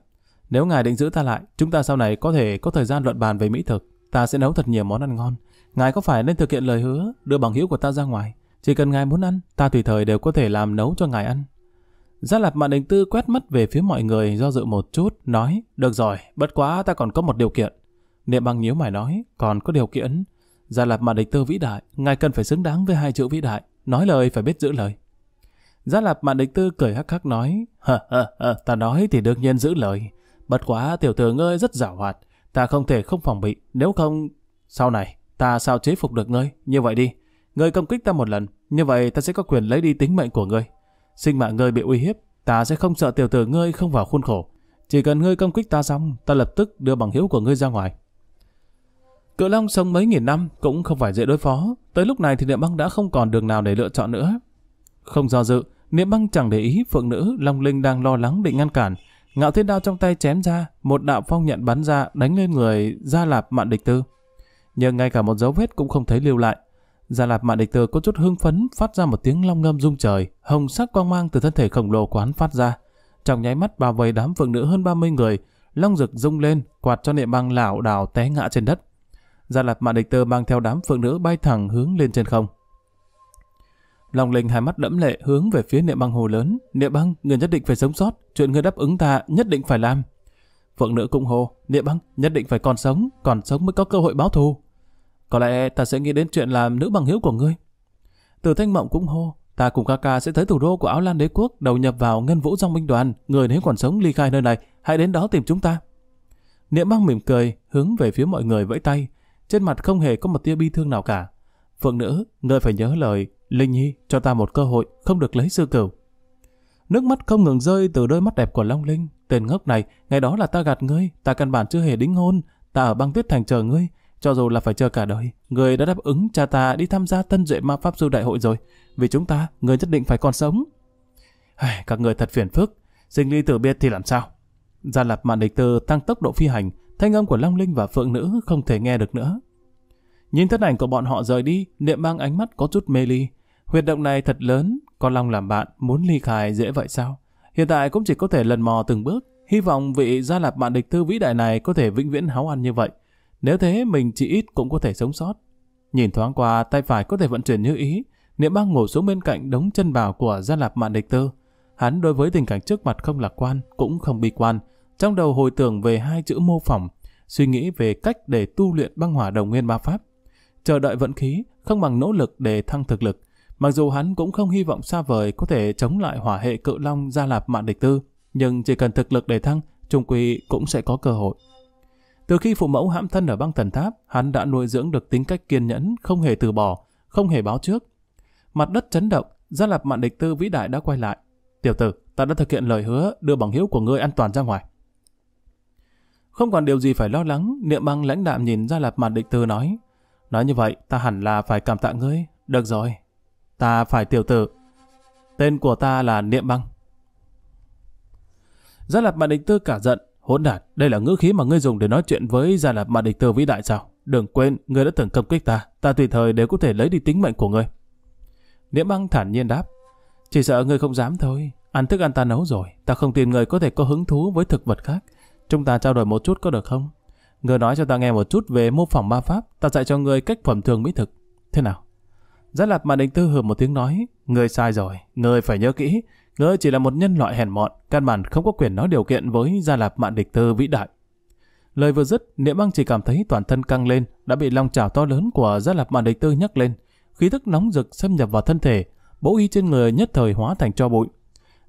Nếu ngài định giữ ta lại, chúng ta sau này có thể có thời gian luận bàn về mỹ thực. Ta sẽ nấu thật nhiều món ăn ngon. Ngài có phải nên thực hiện lời hứa đưa bằng hữu của ta ra ngoài. Chỉ cần ngài muốn ăn, ta tùy thời đều có thể làm nấu cho ngài ăn. Gia Lạp Mạn Đình Tư quét mắt về phía mọi người do dự một chút, nói, được rồi, bất quá ta còn có một điều kiện. Niệm bằng nhíu mày nói, còn có điều kiện. Gia Lạp Mạn Đình Tư vĩ đại, ngài cần phải xứng đáng với hai chữ vĩ đại, nói lời phải biết giữ lời. Gia Lạp Mạn Đình Tư cười hắc hắc nói, hờ hờ hờ, ta nói thì đương nhiên giữ lời. Bất quá tiểu thừa ngươi rất giảo hoạt, ta không thể không phòng bị, nếu không, sau này, Ta sao chế phục được ngươi? Như vậy đi. Ngươi công kích ta một lần, như vậy ta sẽ có quyền lấy đi tính mệnh của ngươi. Sinh mạng ngươi bị uy hiếp, ta sẽ không sợ tiểu tử ngươi không vào khuôn khổ. Chỉ cần ngươi công kích ta xong, ta lập tức đưa bằng hữu của ngươi ra ngoài. Cự Long sống mấy nghìn năm cũng không phải dễ đối phó. Tới lúc này thì Niệm Băng đã không còn đường nào để lựa chọn nữa. Không do dự, Niệm Băng chẳng để ý phượng nữ Long Linh đang lo lắng định ngăn cản. Ngạo Thiên Đao trong tay chém ra, một đạo phong nhận bắn ra đánh lên người Gia Lạp Mạn Địch Tư nhưng ngay cả một dấu vết cũng không thấy lưu lại. Gia Lạp Mạn Địch Tử có chút hưng phấn phát ra một tiếng long ngâm rung trời, hồng sắc quang mang từ thân thể khổng lồ quán phát ra. Trong nháy mắt bao vây đám phượng nữ hơn 30 người, long rực rung lên, quạt cho niệm băng lảo đảo té ngã trên đất. Gia Lạp Mạn Địch Tơ mang theo đám phượng nữ bay thẳng hướng lên trên không. Long Linh hai mắt đẫm lệ hướng về phía niệm băng hồ lớn, "Niệm băng, người nhất định phải sống sót, chuyện người đáp ứng ta nhất định phải làm." Phượng nữ cũng hô, "Niệm băng, nhất định phải còn sống, còn sống mới có cơ hội báo thù." Có lẽ ta sẽ nghĩ đến chuyện làm nữ bằng hữu của ngươi. Từ thanh mộng cũng hô, ta cùng ca ca sẽ tới thủ đô của Áo Lan đế quốc đầu nhập vào ngân vũ dòng binh đoàn. Người nếu còn sống ly khai nơi này, hãy đến đó tìm chúng ta. Niệm băng mỉm cười, hướng về phía mọi người vẫy tay. Trên mặt không hề có một tia bi thương nào cả. Phượng nữ, ngươi phải nhớ lời. Linh Nhi, cho ta một cơ hội, không được lấy sư cửu. Nước mắt không ngừng rơi từ đôi mắt đẹp của Long Linh. Tên ngốc này, ngày đó là ta gạt ngươi, ta căn bản chưa hề đính hôn, ta ở băng tuyết thành chờ ngươi, cho dù là phải chờ cả đời, người đã đáp ứng cha ta đi tham gia tân duệ ma pháp sư đại hội rồi. Vì chúng ta, người nhất định phải còn sống. các người thật phiền phức, sinh ly tử biệt thì làm sao? Gia Lạp Mạn Địch Tư tăng tốc độ phi hành, thanh âm của Long Linh và Phượng Nữ không thể nghe được nữa. Nhìn thân ảnh của bọn họ rời đi, niệm mang ánh mắt có chút mê ly. Huyệt động này thật lớn, con Long làm bạn, muốn ly khai dễ vậy sao? Hiện tại cũng chỉ có thể lần mò từng bước, hy vọng vị Gia Lạp Mạn Địch Tư vĩ đại này có thể vĩnh viễn háo ăn như vậy. Nếu thế mình chỉ ít cũng có thể sống sót. Nhìn thoáng qua tay phải có thể vận chuyển như ý, Niệm băng ngồi xuống bên cạnh đống chân bào của Gia Lạp Mạn Địch tư Hắn đối với tình cảnh trước mặt không lạc quan, cũng không bi quan. Trong đầu hồi tưởng về hai chữ mô phỏng, suy nghĩ về cách để tu luyện băng hỏa đồng nguyên ba pháp. Chờ đợi vận khí, không bằng nỗ lực để thăng thực lực. Mặc dù hắn cũng không hy vọng xa vời có thể chống lại hỏa hệ cự long Gia Lạp Mạn Địch Tư, nhưng chỉ cần thực lực để thăng, trung quy cũng sẽ có cơ hội. Từ khi phụ mẫu hãm thân ở băng thần tháp, hắn đã nuôi dưỡng được tính cách kiên nhẫn, không hề từ bỏ, không hề báo trước. Mặt đất chấn động, gia lập mạn địch tư vĩ đại đã quay lại. Tiểu tử, ta đã thực hiện lời hứa đưa bằng hiếu của ngươi an toàn ra ngoài. Không còn điều gì phải lo lắng, niệm băng lãnh đạm nhìn gia lập mạn địch tư nói. Nói như vậy, ta hẳn là phải cảm tạ ngươi. Được rồi, ta phải tiểu tử. Tên của ta là Niệm Băng. Gia lập Mạn Địch Tư cả giận, Hỗn đản, đây là ngữ khí mà ngươi dùng để nói chuyện với Gia Lạp mà địch tử vĩ đại sao? Đừng quên, ngươi đã từng công kích ta, ta tùy thời đều có thể lấy đi tính mệnh của ngươi. Niệm băng thản nhiên đáp, chỉ sợ ngươi không dám thôi, ăn thức ăn ta nấu rồi, ta không tin ngươi có thể có hứng thú với thực vật khác. Chúng ta trao đổi một chút có được không? Ngươi nói cho ta nghe một chút về mô phỏng ma pháp, ta dạy cho ngươi cách phẩm thường mỹ thực. Thế nào? Gia Lạp mà định tư hừ một tiếng nói, ngươi sai rồi, ngươi phải nhớ kỹ, Ngươi chỉ là một nhân loại hèn mọn, căn bản không có quyền nói điều kiện với Gia Lạp Mạn Địch Tư vĩ đại. Lời vừa dứt, Niệm Băng chỉ cảm thấy toàn thân căng lên, đã bị lòng trào to lớn của Gia Lạp Mạn Địch Tư nhấc lên. Khí tức nóng rực xâm nhập vào thân thể, bố y trên người nhất thời hóa thành cho bụi.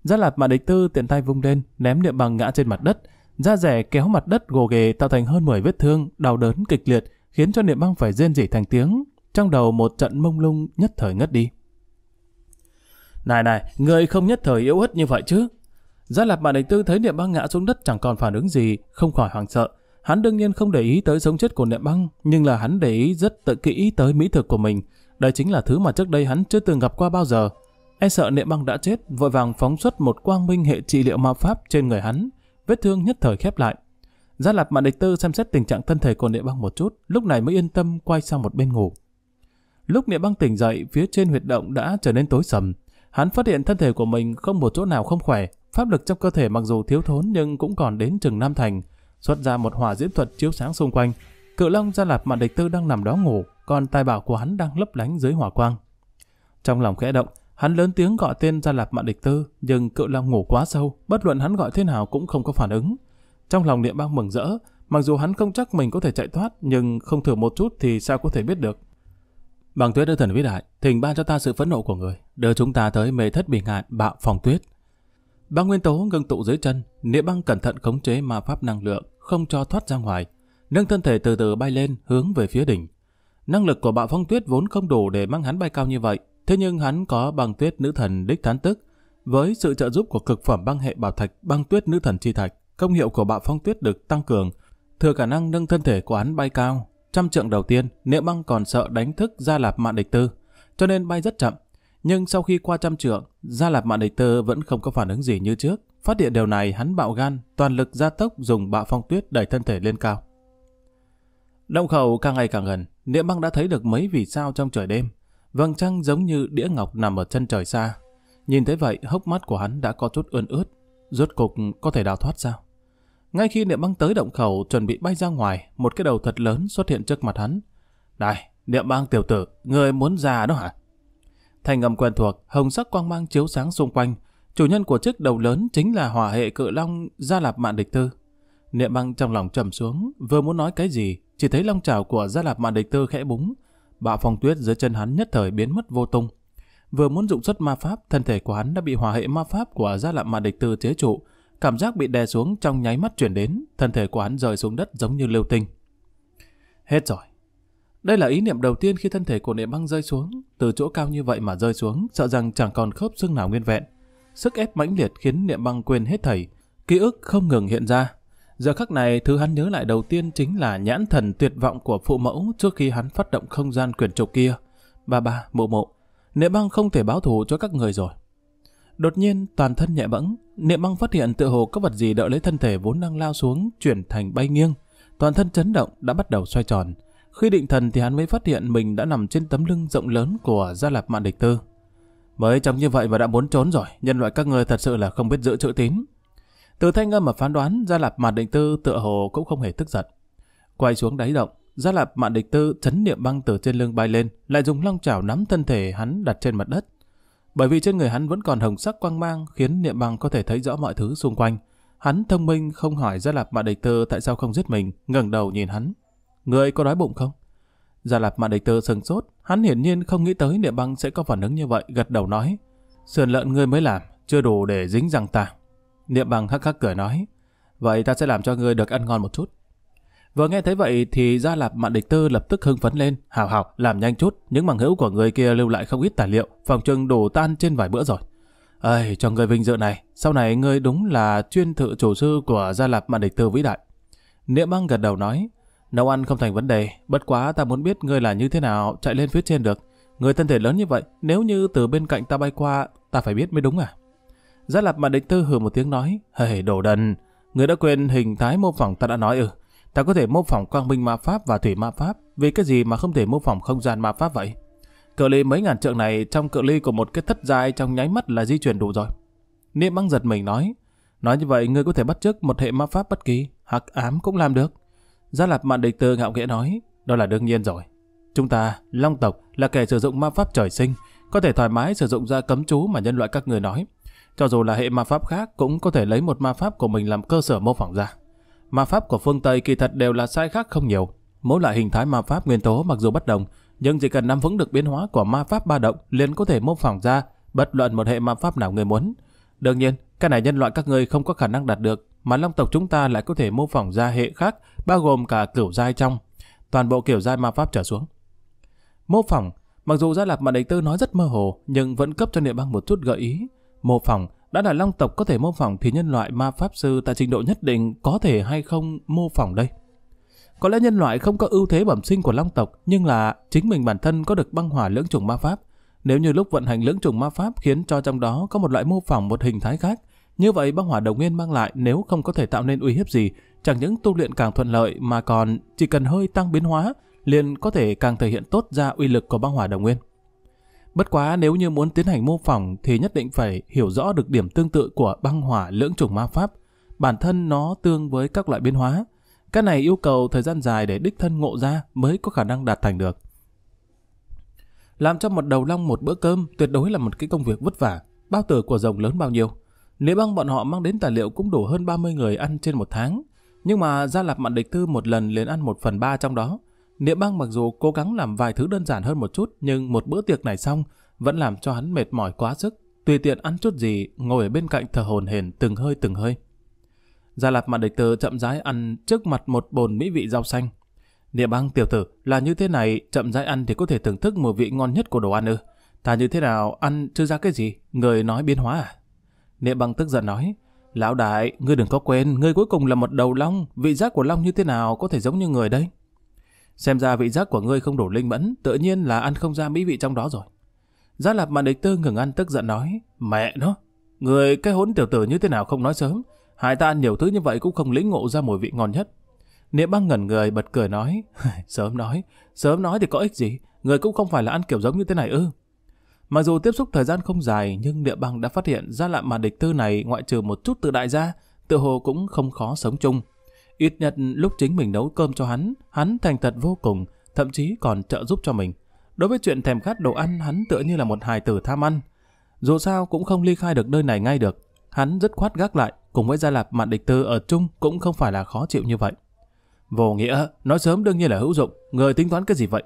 Gia Lạp Mạn Địch Tư tiện tay vung lên, ném Niệm Băng ngã trên mặt đất. Da rẻ kéo mặt đất gồ ghề tạo thành hơn 10 vết thương, đau đớn kịch liệt, khiến cho Niệm Băng phải rên rỉ thành tiếng. Trong đầu một trận mông lung nhất thời ngất đi. Này này, người không nhất thời yếu ớt như vậy chứ. Gia Lạp Mạn Đình Tư thấy Niệm Băng ngã xuống đất chẳng còn phản ứng gì, không khỏi hoảng sợ. Hắn đương nhiên không để ý tới sống chết của Niệm Băng, nhưng là hắn để ý rất tự kỹ tới mỹ thực của mình. Đây chính là thứ mà trước đây hắn chưa từng gặp qua bao giờ. E sợ Niệm Băng đã chết, vội vàng phóng xuất một quang minh hệ trị liệu ma pháp trên người hắn. Vết thương nhất thời khép lại. Gia Lạp Mạn Địch Tư xem xét tình trạng thân thể của Niệm Băng một chút, lúc này mới yên tâm quay sang một bên ngủ. Lúc Niệm Băng tỉnh dậy, phía trên huyệt động đã trở nên tối sầm, Hắn phát hiện thân thể của mình không một chỗ nào không khỏe, pháp lực trong cơ thể mặc dù thiếu thốn nhưng cũng còn đến chừng Nam thành. Xuất ra một hỏa diễm thuật chiếu sáng xung quanh, cự long gia lạp mạn địch tư đang nằm đó ngủ, còn tài bảo của hắn đang lấp lánh dưới hỏa quang. Trong lòng khẽ động, hắn lớn tiếng gọi tên gia lạp mạn địch tư, nhưng cự long ngủ quá sâu, bất luận hắn gọi thế nào cũng không có phản ứng. Trong lòng niệm bang mừng rỡ, mặc dù hắn không chắc mình có thể chạy thoát, nhưng không thử một chút thì sao có thể biết được. Bằng tuyết đã thần vĩ đại, thỉnh ban cho ta sự phẫn nộ của người, đưa chúng ta tới mê thất bình hạn bạo phòng tuyết. Băng nguyên tố ngưng tụ dưới chân, địa băng cẩn thận khống chế ma pháp năng lượng, không cho thoát ra ngoài, nâng thân thể từ từ bay lên hướng về phía đỉnh. Năng lực của bạo phong tuyết vốn không đủ để mang hắn bay cao như vậy, thế nhưng hắn có băng tuyết nữ thần đích thán tức. Với sự trợ giúp của cực phẩm băng hệ bảo thạch băng tuyết nữ thần chi thạch, công hiệu của bạo phong tuyết được tăng cường, thừa khả năng nâng thân thể của hắn bay cao, Trăm trượng đầu tiên, Niệm Băng còn sợ đánh thức Gia Lạp Mạn Địch Tư, cho nên bay rất chậm. Nhưng sau khi qua trăm trượng, Gia Lạp Mạn Địch Tư vẫn không có phản ứng gì như trước. Phát hiện điều này, hắn bạo gan, toàn lực gia tốc dùng bạo phong tuyết đẩy thân thể lên cao. Động khẩu càng ngày càng gần, Niệm Băng đã thấy được mấy vì sao trong trời đêm. Vầng trăng giống như đĩa ngọc nằm ở chân trời xa. Nhìn thấy vậy, hốc mắt của hắn đã có chút ươn ướt. Rốt cục có thể đào thoát sao? Ngay khi niệm băng tới động khẩu chuẩn bị bay ra ngoài, một cái đầu thật lớn xuất hiện trước mặt hắn. Này, niệm băng tiểu tử, người muốn già đó hả? Thành âm quen thuộc, hồng sắc quang mang chiếu sáng xung quanh. Chủ nhân của chiếc đầu lớn chính là hỏa hệ cự long Gia Lạp Mạn Địch Tư. Niệm băng trong lòng trầm xuống, vừa muốn nói cái gì, chỉ thấy long trào của Gia Lạp Mạn Địch Tư khẽ búng. Bạo phong tuyết dưới chân hắn nhất thời biến mất vô tung. Vừa muốn dụng xuất ma pháp, thân thể của hắn đã bị hỏa hệ ma pháp của Gia Lạp Mạn Địch Tư chế trụ, Cảm giác bị đè xuống trong nháy mắt chuyển đến, thân thể của hắn rời xuống đất giống như lưu tinh. Hết rồi. Đây là ý niệm đầu tiên khi thân thể của niệm băng rơi xuống, từ chỗ cao như vậy mà rơi xuống, sợ rằng chẳng còn khớp xương nào nguyên vẹn. Sức ép mãnh liệt khiến niệm băng quên hết thầy ký ức không ngừng hiện ra. Giờ khắc này, thứ hắn nhớ lại đầu tiên chính là nhãn thần tuyệt vọng của phụ mẫu trước khi hắn phát động không gian quyển trục kia. Ba ba, mộ mộ, niệm băng không thể báo thù cho các người rồi. Đột nhiên toàn thân nhẹ bẫng, Niệm Băng phát hiện tựa hồ có vật gì đỡ lấy thân thể vốn đang lao xuống chuyển thành bay nghiêng, toàn thân chấn động đã bắt đầu xoay tròn. Khi định thần thì hắn mới phát hiện mình đã nằm trên tấm lưng rộng lớn của Gia Lạp Mạn Địch Tư. Mới trông như vậy mà đã muốn trốn rồi, nhân loại các ngươi thật sự là không biết giữ chữ tín. Từ thanh âm mà phán đoán, Gia Lạp Mạn Địch Tư tựa hồ cũng không hề tức giận. Quay xuống đáy động, Gia Lạp Mạn Địch Tư chấn niệm băng từ trên lưng bay lên, lại dùng long chảo nắm thân thể hắn đặt trên mặt đất bởi vì trên người hắn vẫn còn hồng sắc quang mang khiến Niệm Bằng có thể thấy rõ mọi thứ xung quanh. Hắn thông minh không hỏi Gia Lạp Mạ Địch Tơ tại sao không giết mình, ngẩng đầu nhìn hắn. Người có đói bụng không? Gia Lạp Mạ Địch Tơ sừng sốt, hắn hiển nhiên không nghĩ tới Niệm Bằng sẽ có phản ứng như vậy, gật đầu nói. Sườn lợn ngươi mới làm, chưa đủ để dính răng ta. Niệm Bằng hắc hắc cười nói. Vậy ta sẽ làm cho ngươi được ăn ngon một chút. Vừa nghe thấy vậy thì Gia Lạp Mạn Địch Tư lập tức hưng phấn lên, hào hào, làm nhanh chút, những bằng hữu của người kia lưu lại không ít tài liệu, phòng trưng đổ tan trên vài bữa rồi. Ơi, cho người vinh dự này, sau này ngươi đúng là chuyên thự chủ sư của Gia Lạp Mạn Địch Tư vĩ đại. Niệm băng gật đầu nói, nấu ăn không thành vấn đề, bất quá ta muốn biết ngươi là như thế nào chạy lên phía trên được. Người thân thể lớn như vậy, nếu như từ bên cạnh ta bay qua, ta phải biết mới đúng à? Gia Lạp Mạn Địch Tư hừ một tiếng nói, hề đồ đần, người đã quên hình thái mô phỏng ta đã nói ừ Ta có thể mô phỏng quang minh ma pháp và thủy ma pháp, vì cái gì mà không thể mô phỏng không gian ma pháp vậy? Cự ly mấy ngàn trượng này trong cự ly của một cái thất giai trong nháy mắt là di chuyển đủ rồi. Niệm băng giật mình nói, nói như vậy ngươi có thể bắt chước một hệ ma pháp bất kỳ, hắc ám cũng làm được. Gia Lạp Mạn Địch Tư ngạo nghễ nói, đó là đương nhiên rồi. Chúng ta, Long tộc là kẻ sử dụng ma pháp trời sinh, có thể thoải mái sử dụng ra cấm chú mà nhân loại các người nói. Cho dù là hệ ma pháp khác cũng có thể lấy một ma pháp của mình làm cơ sở mô phỏng ra. Ma pháp của phương Tây kỳ thật đều là sai khác không nhiều. Mỗi loại hình thái ma pháp nguyên tố mặc dù bất đồng, nhưng chỉ cần nắm vững được biến hóa của ma pháp ba động liền có thể mô phỏng ra bất luận một hệ ma pháp nào người muốn. Đương nhiên, cái này nhân loại các ngươi không có khả năng đạt được, mà long tộc chúng ta lại có thể mô phỏng ra hệ khác, bao gồm cả kiểu giai trong, toàn bộ kiểu giai ma pháp trở xuống. Mô phỏng, mặc dù gia lạc mà Đệ tư nói rất mơ hồ, nhưng vẫn cấp cho địa bang một chút gợi ý. Mô phỏng đã là long tộc có thể mô phỏng thì nhân loại ma pháp sư tại trình độ nhất định có thể hay không mô phỏng đây? Có lẽ nhân loại không có ưu thế bẩm sinh của long tộc, nhưng là chính mình bản thân có được băng hỏa lưỡng trùng ma pháp. Nếu như lúc vận hành lưỡng trùng ma pháp khiến cho trong đó có một loại mô phỏng một hình thái khác, như vậy băng hỏa đầu nguyên mang lại nếu không có thể tạo nên uy hiếp gì, chẳng những tu luyện càng thuận lợi mà còn chỉ cần hơi tăng biến hóa liền có thể càng thể hiện tốt ra uy lực của băng hỏa đầu nguyên. Bất quá nếu như muốn tiến hành mô phỏng thì nhất định phải hiểu rõ được điểm tương tự của băng hỏa lưỡng trùng ma pháp, bản thân nó tương với các loại biến hóa. Cái này yêu cầu thời gian dài để đích thân ngộ ra mới có khả năng đạt thành được. Làm cho một đầu long một bữa cơm tuyệt đối là một cái công việc vất vả, bao tử của rồng lớn bao nhiêu. Nếu băng bọn họ mang đến tài liệu cũng đủ hơn 30 người ăn trên một tháng, nhưng mà gia lạp mạn địch tư một lần liền ăn một phần ba trong đó, Địa băng mặc dù cố gắng làm vài thứ đơn giản hơn một chút, nhưng một bữa tiệc này xong, vẫn làm cho hắn mệt mỏi quá sức, tùy tiện ăn chút gì, ngồi ở bên cạnh thở hồn hển từng hơi từng hơi. Gia Lạp Mạn Địch Tờ chậm rãi ăn trước mặt một bồn mỹ vị rau xanh. Địa băng tiểu tử, là như thế này, chậm rãi ăn thì có thể thưởng thức mùi vị ngon nhất của đồ ăn ư. Ta như thế nào, ăn chưa ra cái gì, người nói biến hóa à? Địa băng tức giận nói, Lão đại, ngươi đừng có quên, ngươi cuối cùng là một đầu long, vị giác của long như thế nào có thể giống như người đấy. Xem ra vị giác của ngươi không đủ linh mẫn, tự nhiên là ăn không ra mỹ vị trong đó rồi. Giá lạp mà địch tư ngừng ăn tức giận nói, mẹ nó, người cái hốn tiểu tử như thế nào không nói sớm, hai ta ăn nhiều thứ như vậy cũng không lĩnh ngộ ra mùi vị ngon nhất. Niệm băng ngẩn người bật cười nói, [LAUGHS] sớm nói, sớm nói thì có ích gì, người cũng không phải là ăn kiểu giống như thế này ư. Ừ. Mặc dù tiếp xúc thời gian không dài, nhưng địa băng đã phát hiện ra lạp mà địch tư này ngoại trừ một chút tự đại gia, tự hồ cũng không khó sống chung. Ít nhất lúc chính mình nấu cơm cho hắn, hắn thành thật vô cùng, thậm chí còn trợ giúp cho mình. Đối với chuyện thèm khát đồ ăn, hắn tựa như là một hài tử tham ăn. Dù sao cũng không ly khai được nơi này ngay được. Hắn dứt khoát gác lại, cùng với Gia Lạp Mạn Địch Tư ở chung cũng không phải là khó chịu như vậy. Vô nghĩa, nói sớm đương nhiên là hữu dụng, người tính toán cái gì vậy?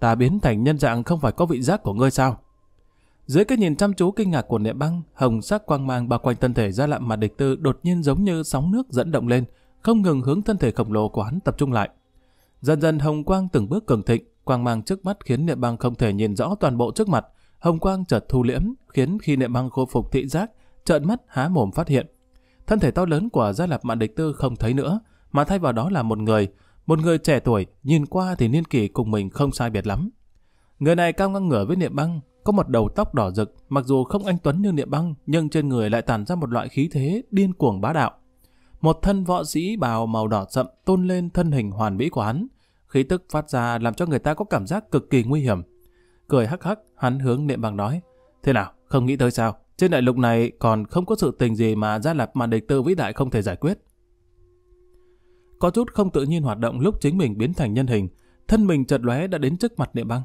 Ta biến thành nhân dạng không phải có vị giác của ngươi sao? Dưới cái nhìn chăm chú kinh ngạc của Niệm Băng, hồng sắc quang mang bao quanh thân thể Gia Lạp Mạn Địch Tư đột nhiên giống như sóng nước dẫn động lên, không ngừng hướng thân thể khổng lồ của hắn tập trung lại. Dần dần hồng quang từng bước cường thịnh, quang mang trước mắt khiến niệm băng không thể nhìn rõ toàn bộ trước mặt. Hồng quang chợt thu liễm, khiến khi niệm băng khôi phục thị giác, trợn mắt há mồm phát hiện. Thân thể to lớn của gia lập mạn địch tư không thấy nữa, mà thay vào đó là một người, một người trẻ tuổi, nhìn qua thì niên kỷ cùng mình không sai biệt lắm. Người này cao ngang ngửa với niệm băng, có một đầu tóc đỏ rực, mặc dù không anh tuấn như niệm băng, nhưng trên người lại tản ra một loại khí thế điên cuồng bá đạo. Một thân võ sĩ bào màu đỏ sậm tôn lên thân hình hoàn mỹ của hắn. Khí tức phát ra làm cho người ta có cảm giác cực kỳ nguy hiểm. Cười hắc hắc, hắn hướng niệm bằng nói. Thế nào, không nghĩ tới sao? Trên đại lục này còn không có sự tình gì mà gia lập màn địch tư vĩ đại không thể giải quyết. Có chút không tự nhiên hoạt động lúc chính mình biến thành nhân hình. Thân mình chợt lóe đã đến trước mặt niệm băng.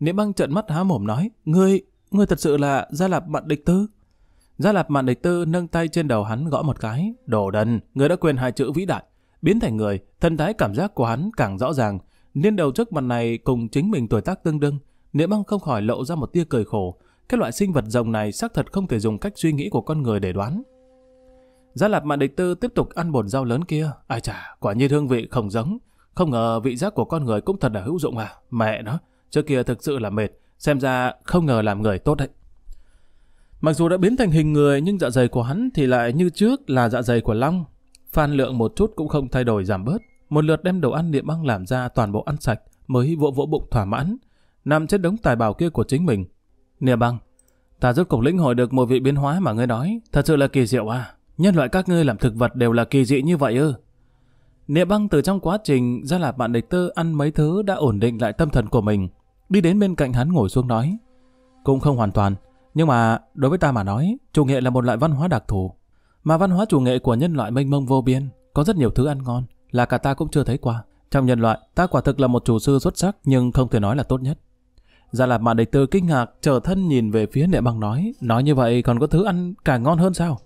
Niệm băng trợn mắt há mồm nói. Ngươi, ngươi thật sự là gia lập mạn địch tư? Gia Lạp mạn địch tư nâng tay trên đầu hắn gõ một cái. Đổ đần, người đã quên hai chữ vĩ đại. Biến thành người, thân thái cảm giác của hắn càng rõ ràng. Niên đầu trước mặt này cùng chính mình tuổi tác tương đương. Niệm băng không khỏi lộ ra một tia cười khổ. Cái loại sinh vật rồng này xác thật không thể dùng cách suy nghĩ của con người để đoán. Gia Lạp mạn địch tư tiếp tục ăn bồn rau lớn kia. Ai chà, quả nhiên hương vị không giống. Không ngờ vị giác của con người cũng thật là hữu dụng à. Mẹ nó, trước kia thực sự là mệt. Xem ra không ngờ làm người tốt đấy. Mặc dù đã biến thành hình người nhưng dạ dày của hắn thì lại như trước là dạ dày của Long. Phan lượng một chút cũng không thay đổi giảm bớt. Một lượt đem đồ ăn niệm băng làm ra toàn bộ ăn sạch mới vỗ vỗ bụng thỏa mãn. Nằm trên đống tài bào kia của chính mình. Niệm băng, ta rốt cuộc lĩnh hội được một vị biến hóa mà ngươi nói. Thật sự là kỳ diệu à. Nhân loại các ngươi làm thực vật đều là kỳ dị như vậy ư. Niệm băng từ trong quá trình ra là bạn địch tơ ăn mấy thứ đã ổn định lại tâm thần của mình. Đi đến bên cạnh hắn ngồi xuống nói. Cũng không hoàn toàn nhưng mà đối với ta mà nói, chủ nghệ là một loại văn hóa đặc thù. Mà văn hóa chủ nghệ của nhân loại mênh mông vô biên, có rất nhiều thứ ăn ngon, là cả ta cũng chưa thấy qua. Trong nhân loại, ta quả thực là một chủ sư xuất sắc nhưng không thể nói là tốt nhất. Gia Lạp Mạn Địch Tư kinh ngạc, trở thân nhìn về phía Niệm Băng nói, nói như vậy còn có thứ ăn càng ngon hơn sao?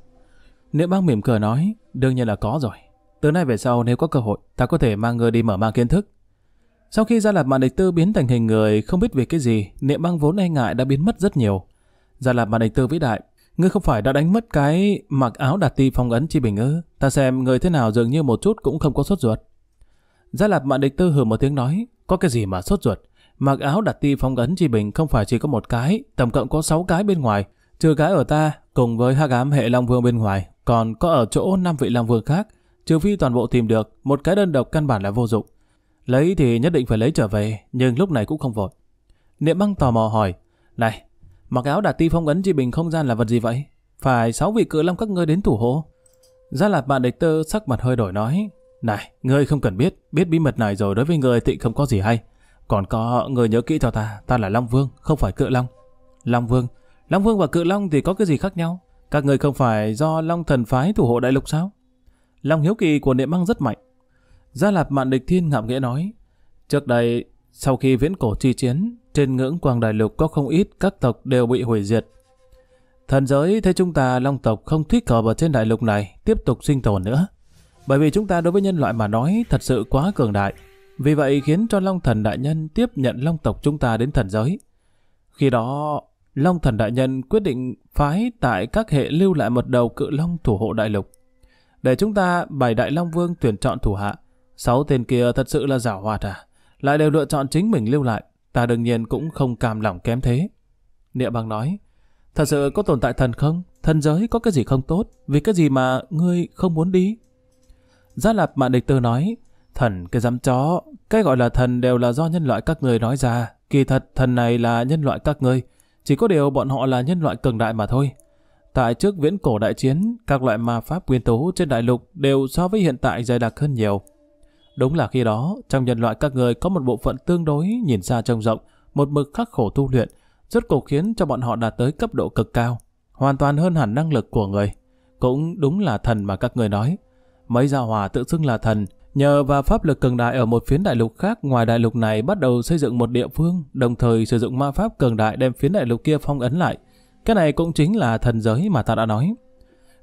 Niệm Băng mỉm cười nói, đương nhiên là có rồi. Từ nay về sau nếu có cơ hội, ta có thể mang người đi mở mang kiến thức. Sau khi Gia Lạp Mạn Địch Tư biến thành hình người không biết về cái gì, Niệm Băng vốn e ngại đã biến mất rất nhiều. Ra dạ là bạn đầy tư vĩ đại, ngươi không phải đã đánh mất cái mặc áo đạt ti phong ấn chi bình ư? Ta xem người thế nào dường như một chút cũng không có sốt ruột. Gia dạ Lạp Mạn Địch Tư hừ một tiếng nói, có cái gì mà sốt ruột. Mặc áo đặt ti phong ấn chi bình không phải chỉ có một cái, tổng cộng có sáu cái bên ngoài, trừ cái ở ta cùng với hai ám hệ Long Vương bên ngoài, còn có ở chỗ năm vị Long Vương khác, trừ phi toàn bộ tìm được, một cái đơn độc căn bản là vô dụng. Lấy thì nhất định phải lấy trở về, nhưng lúc này cũng không vội. Niệm băng tò mò hỏi, này, Mặc áo đạt ti phong ấn chi bình không gian là vật gì vậy? Phải sáu vị cự long các ngươi đến thủ hộ. Gia Lạt bạn địch tơ sắc mặt hơi đổi nói. Này, ngươi không cần biết, biết bí mật này rồi đối với ngươi thì không có gì hay. Còn có, ngươi nhớ kỹ cho ta, ta là Long Vương, không phải cự long. Long Vương, Long Vương và cự long thì có cái gì khác nhau? Các ngươi không phải do Long thần phái thủ hộ đại lục sao? Long hiếu kỳ của niệm băng rất mạnh. Gia Lạt bạn Địch Thiên ngạo nghĩa nói, trước đây, sau khi viễn cổ chi chiến, trên ngưỡng quang đại lục có không ít các tộc đều bị hủy diệt. Thần giới thấy chúng ta long tộc không thích hợp ở trên đại lục này tiếp tục sinh tồn nữa. Bởi vì chúng ta đối với nhân loại mà nói thật sự quá cường đại. Vì vậy khiến cho long thần đại nhân tiếp nhận long tộc chúng ta đến thần giới. Khi đó, long thần đại nhân quyết định phái tại các hệ lưu lại một đầu cự long thủ hộ đại lục. Để chúng ta bài đại long vương tuyển chọn thủ hạ. Sáu tên kia thật sự là giả hoạt à. Lại đều lựa chọn chính mình lưu lại. Ta đương nhiên cũng không cam lòng kém thế. Địa bằng nói, thật sự có tồn tại thần không? Thần giới có cái gì không tốt? Vì cái gì mà ngươi không muốn đi? Gia lập Mạn Địch Tư nói, thần cái dám chó, cái gọi là thần đều là do nhân loại các người nói ra. Kỳ thật thần này là nhân loại các ngươi, chỉ có điều bọn họ là nhân loại cường đại mà thôi. Tại trước viễn cổ đại chiến, các loại ma pháp nguyên tố trên đại lục đều so với hiện tại dày đặc hơn nhiều. Đúng là khi đó, trong nhân loại các người có một bộ phận tương đối nhìn xa trông rộng, một mực khắc khổ tu luyện, rất cổ khiến cho bọn họ đạt tới cấp độ cực cao, hoàn toàn hơn hẳn năng lực của người. Cũng đúng là thần mà các người nói. Mấy gia hòa tự xưng là thần, nhờ và pháp lực cường đại ở một phiến đại lục khác ngoài đại lục này bắt đầu xây dựng một địa phương, đồng thời sử dụng ma pháp cường đại đem phiến đại lục kia phong ấn lại. Cái này cũng chính là thần giới mà ta đã nói.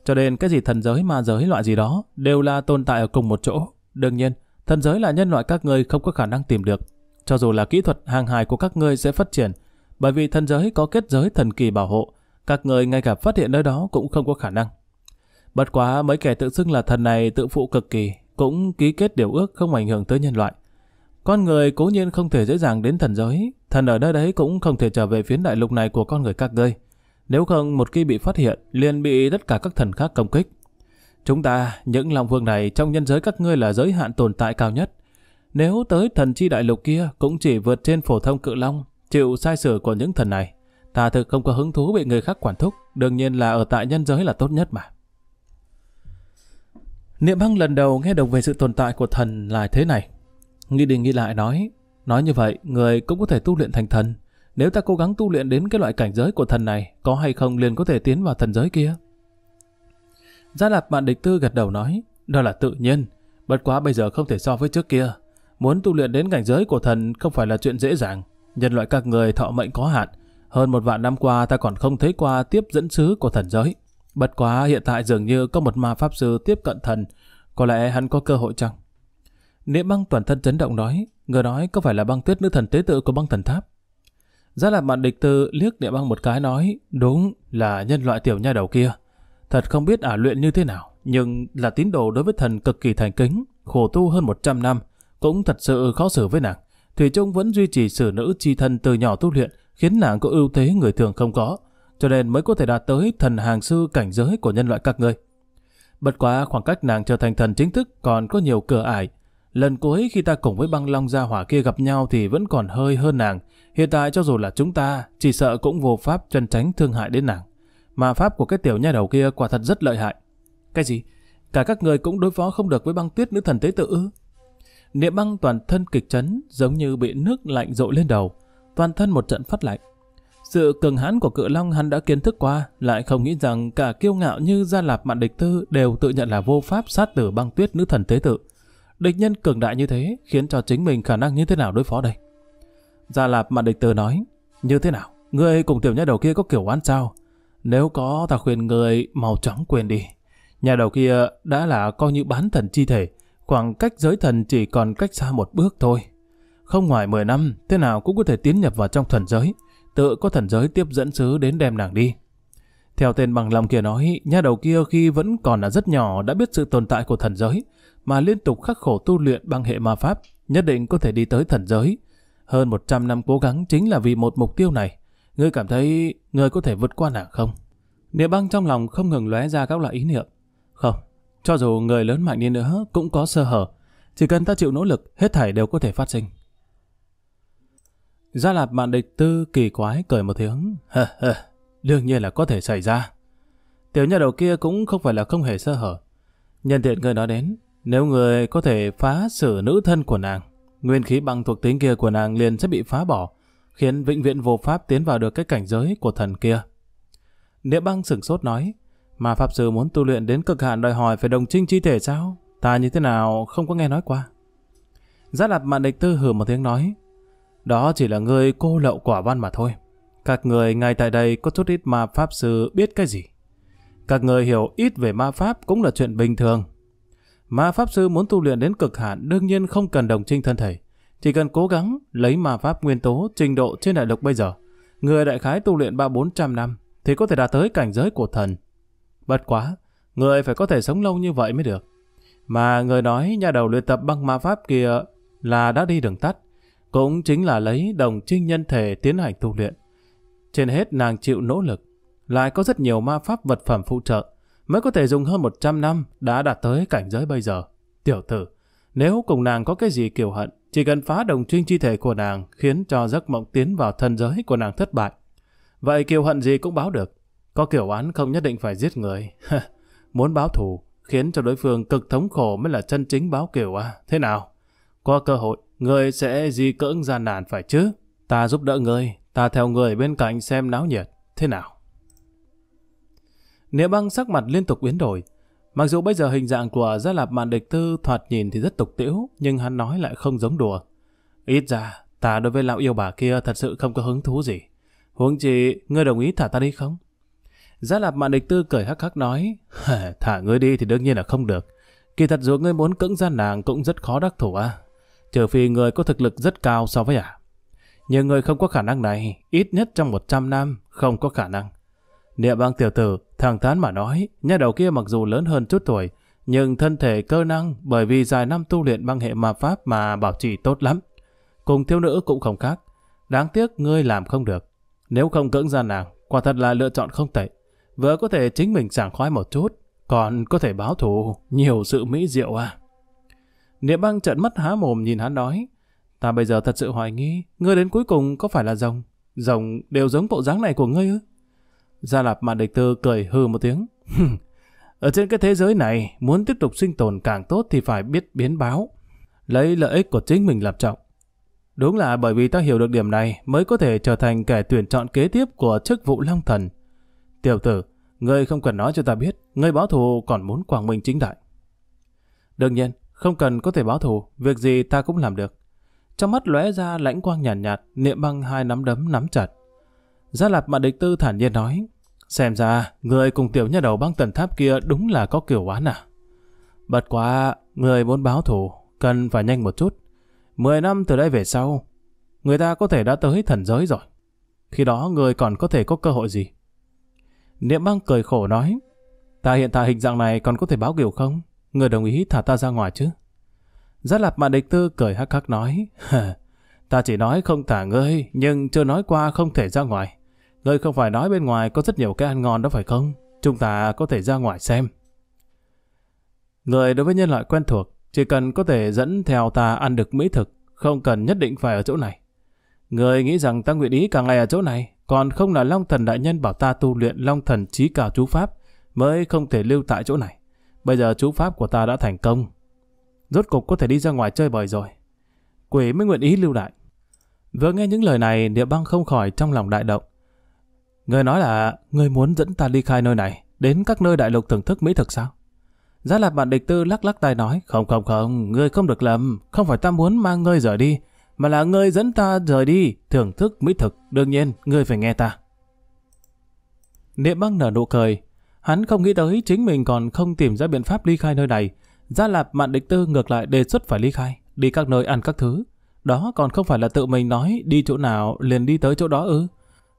Cho nên cái gì thần giới ma giới loại gì đó đều là tồn tại ở cùng một chỗ. Đương nhiên, Thần giới là nhân loại các ngươi không có khả năng tìm được. Cho dù là kỹ thuật hàng hài của các ngươi sẽ phát triển, bởi vì thần giới có kết giới thần kỳ bảo hộ, các ngươi ngay cả phát hiện nơi đó cũng không có khả năng. Bất quá mấy kẻ tự xưng là thần này tự phụ cực kỳ, cũng ký kết điều ước không ảnh hưởng tới nhân loại. Con người cố nhiên không thể dễ dàng đến thần giới, thần ở nơi đấy cũng không thể trở về phiến đại lục này của con người các ngươi. Nếu không một khi bị phát hiện, liền bị tất cả các thần khác công kích. Chúng ta, những Long Vương này trong nhân giới các ngươi là giới hạn tồn tại cao nhất. Nếu tới thần chi đại lục kia cũng chỉ vượt trên phổ thông cự long, chịu sai sửa của những thần này. Ta thực không có hứng thú bị người khác quản thúc, đương nhiên là ở tại nhân giới là tốt nhất mà. Niệm băng lần đầu nghe được về sự tồn tại của thần là thế này. Nghĩ đi nghĩ lại nói, nói như vậy người cũng có thể tu luyện thành thần. Nếu ta cố gắng tu luyện đến cái loại cảnh giới của thần này, có hay không liền có thể tiến vào thần giới kia? Gia Lạp bạn địch tư gật đầu nói, đó là tự nhiên, bất quá bây giờ không thể so với trước kia. Muốn tu luyện đến cảnh giới của thần không phải là chuyện dễ dàng. Nhân loại các người thọ mệnh có hạn, hơn một vạn năm qua ta còn không thấy qua tiếp dẫn sứ của thần giới. Bất quá hiện tại dường như có một ma pháp sư tiếp cận thần, có lẽ hắn có cơ hội chăng? Niệm băng toàn thân chấn động nói, người nói có phải là băng tuyết nữ thần tế tự của băng thần tháp? Gia Lạp bạn địch tư liếc địa băng một cái nói, đúng là nhân loại tiểu nha đầu kia. Thật không biết ả luyện như thế nào, nhưng là tín đồ đối với thần cực kỳ thành kính, khổ tu hơn 100 năm, cũng thật sự khó xử với nàng. Thủy Trung vẫn duy trì sử nữ chi thân từ nhỏ tu luyện, khiến nàng có ưu thế người thường không có, cho nên mới có thể đạt tới thần hàng sư cảnh giới của nhân loại các ngươi. Bất quá khoảng cách nàng trở thành thần chính thức còn có nhiều cửa ải. Lần cuối khi ta cùng với băng long gia hỏa kia gặp nhau thì vẫn còn hơi hơn nàng. Hiện tại cho dù là chúng ta, chỉ sợ cũng vô pháp chân tránh thương hại đến nàng mà pháp của cái tiểu nha đầu kia quả thật rất lợi hại. Cái gì? Cả các người cũng đối phó không được với băng tuyết nữ thần tế tự ư? Niệm băng toàn thân kịch chấn, giống như bị nước lạnh dội lên đầu, toàn thân một trận phát lạnh. Sự cường hãn của cự long hắn đã kiến thức qua, lại không nghĩ rằng cả kiêu ngạo như Gia Lạp Mạn Địch Tư đều tự nhận là vô pháp sát tử băng tuyết nữ thần tế tự. Địch nhân cường đại như thế khiến cho chính mình khả năng như thế nào đối phó đây? Gia Lạp Mạn Địch Tư nói, như thế nào? người cùng tiểu nha đầu kia có kiểu oán sao? Nếu có ta khuyên người màu trắng quên đi. Nhà đầu kia đã là coi như bán thần chi thể, khoảng cách giới thần chỉ còn cách xa một bước thôi. Không ngoài 10 năm, thế nào cũng có thể tiến nhập vào trong thần giới, tự có thần giới tiếp dẫn sứ đến đem nàng đi. Theo tên bằng lòng kia nói, nhà đầu kia khi vẫn còn là rất nhỏ đã biết sự tồn tại của thần giới, mà liên tục khắc khổ tu luyện bằng hệ ma pháp, nhất định có thể đi tới thần giới. Hơn 100 năm cố gắng chính là vì một mục tiêu này, Ngươi cảm thấy ngươi có thể vượt qua nàng không? Địa băng trong lòng không ngừng lóe ra các loại ý niệm. Không, cho dù người lớn mạnh đi nữa cũng có sơ hở. Chỉ cần ta chịu nỗ lực, hết thảy đều có thể phát sinh. Gia Lạp bạn địch tư kỳ quái cười một tiếng. Hờ hờ, đương nhiên là có thể xảy ra. Tiểu nhà đầu kia cũng không phải là không hề sơ hở. Nhân tiện người nói đến, nếu người có thể phá sử nữ thân của nàng, nguyên khí băng thuộc tính kia của nàng liền sẽ bị phá bỏ, khiến vĩnh viễn vô pháp tiến vào được cái cảnh giới của thần kia. Địa băng sửng sốt nói, mà Pháp Sư muốn tu luyện đến cực hạn đòi hỏi phải đồng trinh chi thể sao? Ta như thế nào không có nghe nói qua. Giá lạp mạn địch tư hử một tiếng nói, đó chỉ là người cô lậu quả văn mà thôi. Các người ngay tại đây có chút ít ma Pháp Sư biết cái gì. Các người hiểu ít về ma Pháp cũng là chuyện bình thường. Ma Pháp Sư muốn tu luyện đến cực hạn đương nhiên không cần đồng trinh thân thể. Chỉ cần cố gắng lấy ma pháp nguyên tố trình độ trên đại lục bây giờ, người đại khái tu luyện ba bốn trăm năm thì có thể đạt tới cảnh giới của thần. Bất quá, người phải có thể sống lâu như vậy mới được. Mà người nói nhà đầu luyện tập bằng ma pháp kia là đã đi đường tắt, cũng chính là lấy đồng trinh nhân thể tiến hành tu luyện. Trên hết nàng chịu nỗ lực, lại có rất nhiều ma pháp vật phẩm phụ trợ, mới có thể dùng hơn 100 năm đã đạt tới cảnh giới bây giờ. Tiểu tử, nếu cùng nàng có cái gì kiều hận, chỉ cần phá đồng trinh chi thể của nàng khiến cho giấc mộng tiến vào thần giới của nàng thất bại. Vậy kiều hận gì cũng báo được. Có kiểu án không nhất định phải giết người. [LAUGHS] Muốn báo thù khiến cho đối phương cực thống khổ mới là chân chính báo kiểu à. Thế nào? Có cơ hội, người sẽ di cưỡng gian nản phải chứ? Ta giúp đỡ người, ta theo người bên cạnh xem náo nhiệt. Thế nào? nếu băng sắc mặt liên tục biến đổi, Mặc dù bây giờ hình dạng của Gia Lạp Mạn Địch Tư thoạt nhìn thì rất tục tiễu, nhưng hắn nói lại không giống đùa. Ít ra, ta đối với lão yêu bà kia thật sự không có hứng thú gì. Huống chị, ngươi đồng ý thả ta đi không? Gia Lạp Mạn Địch Tư cười hắc hắc nói, thả ngươi đi thì đương nhiên là không được. Kỳ thật dù ngươi muốn cưỡng gian nàng cũng rất khó đắc thủ à. Trừ phi người có thực lực rất cao so với ả. À. Nhưng người không có khả năng này, ít nhất trong 100 năm không có khả năng. Địa bang tiểu tử, thẳng thắn mà nói, nhà đầu kia mặc dù lớn hơn chút tuổi, nhưng thân thể cơ năng bởi vì dài năm tu luyện băng hệ ma pháp mà bảo trì tốt lắm. Cùng thiếu nữ cũng không khác. Đáng tiếc ngươi làm không được. Nếu không cưỡng ra nàng, quả thật là lựa chọn không tệ. Vừa có thể chính mình sảng khoái một chút, còn có thể báo thù nhiều sự mỹ diệu à. Niệm băng trợn mắt há mồm nhìn hắn nói, ta bây giờ thật sự hoài nghi, ngươi đến cuối cùng có phải là rồng? Rồng đều giống bộ dáng này của ngươi ư? Gia Lạp Mạn Địch Tư cười hư một tiếng. [LAUGHS] Ở trên cái thế giới này, muốn tiếp tục sinh tồn càng tốt thì phải biết biến báo, lấy lợi ích của chính mình làm trọng. Đúng là bởi vì ta hiểu được điểm này mới có thể trở thành kẻ tuyển chọn kế tiếp của chức vụ Long Thần. Tiểu tử, ngươi không cần nói cho ta biết, ngươi báo thù còn muốn quảng minh chính đại. Đương nhiên, không cần có thể báo thù, việc gì ta cũng làm được. Trong mắt lóe ra lãnh quang nhàn nhạt, nhạt, niệm băng hai nắm đấm nắm chặt. Gia Lạp Mạn Địch Tư thản nhiên nói, xem ra người cùng tiểu nhà đầu băng tần tháp kia đúng là có kiểu oán à. Bật quá, người muốn báo thù cần phải nhanh một chút. Mười năm từ đây về sau, người ta có thể đã tới thần giới rồi. Khi đó người còn có thể có cơ hội gì? Niệm băng cười khổ nói, ta hiện tại hình dạng này còn có thể báo kiểu không? Người đồng ý thả ta ra ngoài chứ? Gia lạp mạn địch tư cười hắc hắc nói, [LAUGHS] ta chỉ nói không thả ngươi, nhưng chưa nói qua không thể ra ngoài. Ngươi không phải nói bên ngoài có rất nhiều cái ăn ngon đó phải không? Chúng ta có thể ra ngoài xem. Ngươi đối với nhân loại quen thuộc, chỉ cần có thể dẫn theo ta ăn được mỹ thực, không cần nhất định phải ở chỗ này. Ngươi nghĩ rằng ta nguyện ý cả ngày ở chỗ này, còn không là Long Thần Đại Nhân bảo ta tu luyện Long Thần Trí Cao Chú Pháp, mới không thể lưu tại chỗ này. Bây giờ chú Pháp của ta đã thành công. Rốt cục có thể đi ra ngoài chơi bời rồi. Quỷ mới nguyện ý lưu lại. Vừa nghe những lời này, địa băng không khỏi trong lòng đại động. Người nói là người muốn dẫn ta ly khai nơi này, đến các nơi đại lục thưởng thức mỹ thực sao? Giá lạp bạn địch tư lắc lắc tay nói, không không không, người không được lầm, không phải ta muốn mang ngươi rời đi, mà là ngươi dẫn ta rời đi, thưởng thức mỹ thực, đương nhiên, ngươi phải nghe ta. Niệm băng nở nụ cười, hắn không nghĩ tới chính mình còn không tìm ra biện pháp ly khai nơi này. Gia Lạp bạn Địch Tư ngược lại đề xuất phải ly khai, đi các nơi ăn các thứ. Đó còn không phải là tự mình nói đi chỗ nào liền đi tới chỗ đó ư.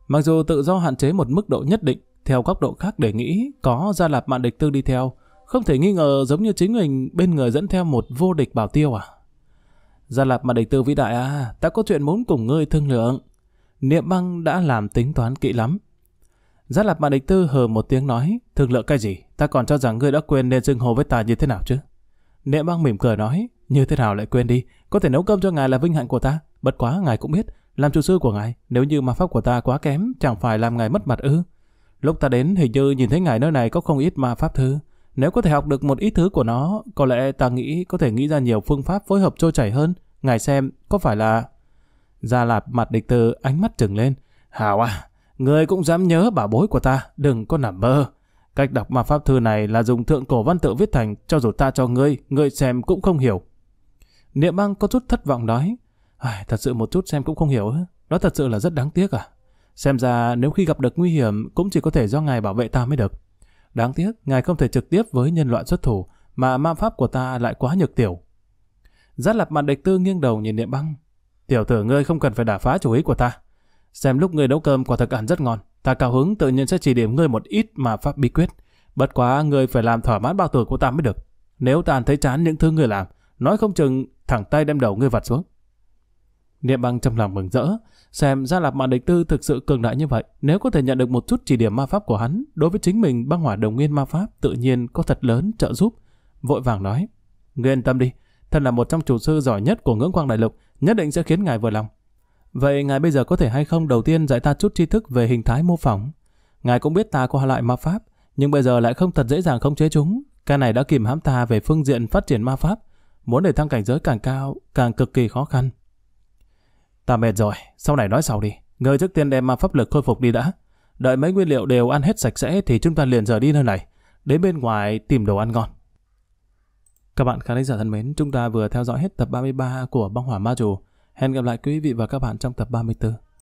Mặc dù tự do hạn chế một mức độ nhất định, theo góc độ khác để nghĩ, có Gia Lạp Mạn Địch Tư đi theo, không thể nghi ngờ giống như chính mình bên người dẫn theo một vô địch bảo tiêu à. Gia Lạp Mạn Địch Tư vĩ đại à, ta có chuyện muốn cùng ngươi thương lượng. Niệm băng đã làm tính toán kỹ lắm. Gia Lạp Mạn Địch Tư hờ một tiếng nói, thương lượng cái gì, ta còn cho rằng ngươi đã quên nên dưng hồ với ta như thế nào chứ. Niệm băng mỉm cười nói, như thế nào lại quên đi, có thể nấu cơm cho ngài là vinh hạnh của ta, bất quá ngài cũng biết, làm chủ sư của ngài, nếu như mà pháp của ta quá kém, chẳng phải làm ngài mất mặt ư. Lúc ta đến hình như nhìn thấy ngài nơi này có không ít ma pháp thư. Nếu có thể học được một ít thứ của nó, có lẽ ta nghĩ có thể nghĩ ra nhiều phương pháp phối hợp trôi chảy hơn. Ngài xem, có phải là... Gia Lạp mặt địch từ ánh mắt trừng lên. Hảo à, người cũng dám nhớ bảo bối của ta, đừng có nằm mơ. Cách đọc ma pháp thư này là dùng thượng cổ văn tự viết thành, cho dù ta cho ngươi, ngươi xem cũng không hiểu. Niệm băng có chút thất vọng nói. Ai, thật sự một chút xem cũng không hiểu. Đó thật sự là rất đáng tiếc à. Xem ra nếu khi gặp được nguy hiểm cũng chỉ có thể do ngài bảo vệ ta mới được. Đáng tiếc, ngài không thể trực tiếp với nhân loại xuất thủ, mà ma pháp của ta lại quá nhược tiểu. Giác lập mặt địch tư nghiêng đầu nhìn niệm băng. Tiểu tử ngươi không cần phải đả phá chủ ý của ta. Xem lúc ngươi nấu cơm quả thực ăn rất ngon. Ta cao hứng tự nhiên sẽ chỉ điểm ngươi một ít mà pháp bí quyết. Bất quá ngươi phải làm thỏa mãn bao tử của ta mới được. Nếu ta thấy chán những thứ ngươi làm, nói không chừng thẳng tay đem đầu ngươi vặt xuống. Niệm băng trong lòng mừng rỡ, xem ra Lạp Mạn Địch Tư thực sự cường đại như vậy, nếu có thể nhận được một chút chỉ điểm ma pháp của hắn, đối với chính mình băng hỏa đồng nguyên ma pháp tự nhiên có thật lớn trợ giúp. Vội vàng nói, ngươi yên tâm đi, thân là một trong chủ sư giỏi nhất của ngưỡng quang đại lục, nhất định sẽ khiến ngài vừa lòng. Vậy ngài bây giờ có thể hay không đầu tiên dạy ta chút tri thức về hình thái mô phỏng? Ngài cũng biết ta có lại ma pháp, nhưng bây giờ lại không thật dễ dàng khống chế chúng. Cái này đã kìm hãm ta về phương diện phát triển ma pháp, muốn để thăng cảnh giới càng cao, càng cực kỳ khó khăn. Ta mệt rồi, sau này nói sau đi. Người trước tiên đem ma pháp lực khôi phục đi đã. Đợi mấy nguyên liệu đều ăn hết sạch sẽ thì chúng ta liền rời đi nơi này. Đến bên ngoài tìm đồ ăn ngon. Các bạn khán giả thân mến, chúng ta vừa theo dõi hết tập 33 của Băng Hỏa Ma Trù. Hẹn gặp lại quý vị và các bạn trong tập 34.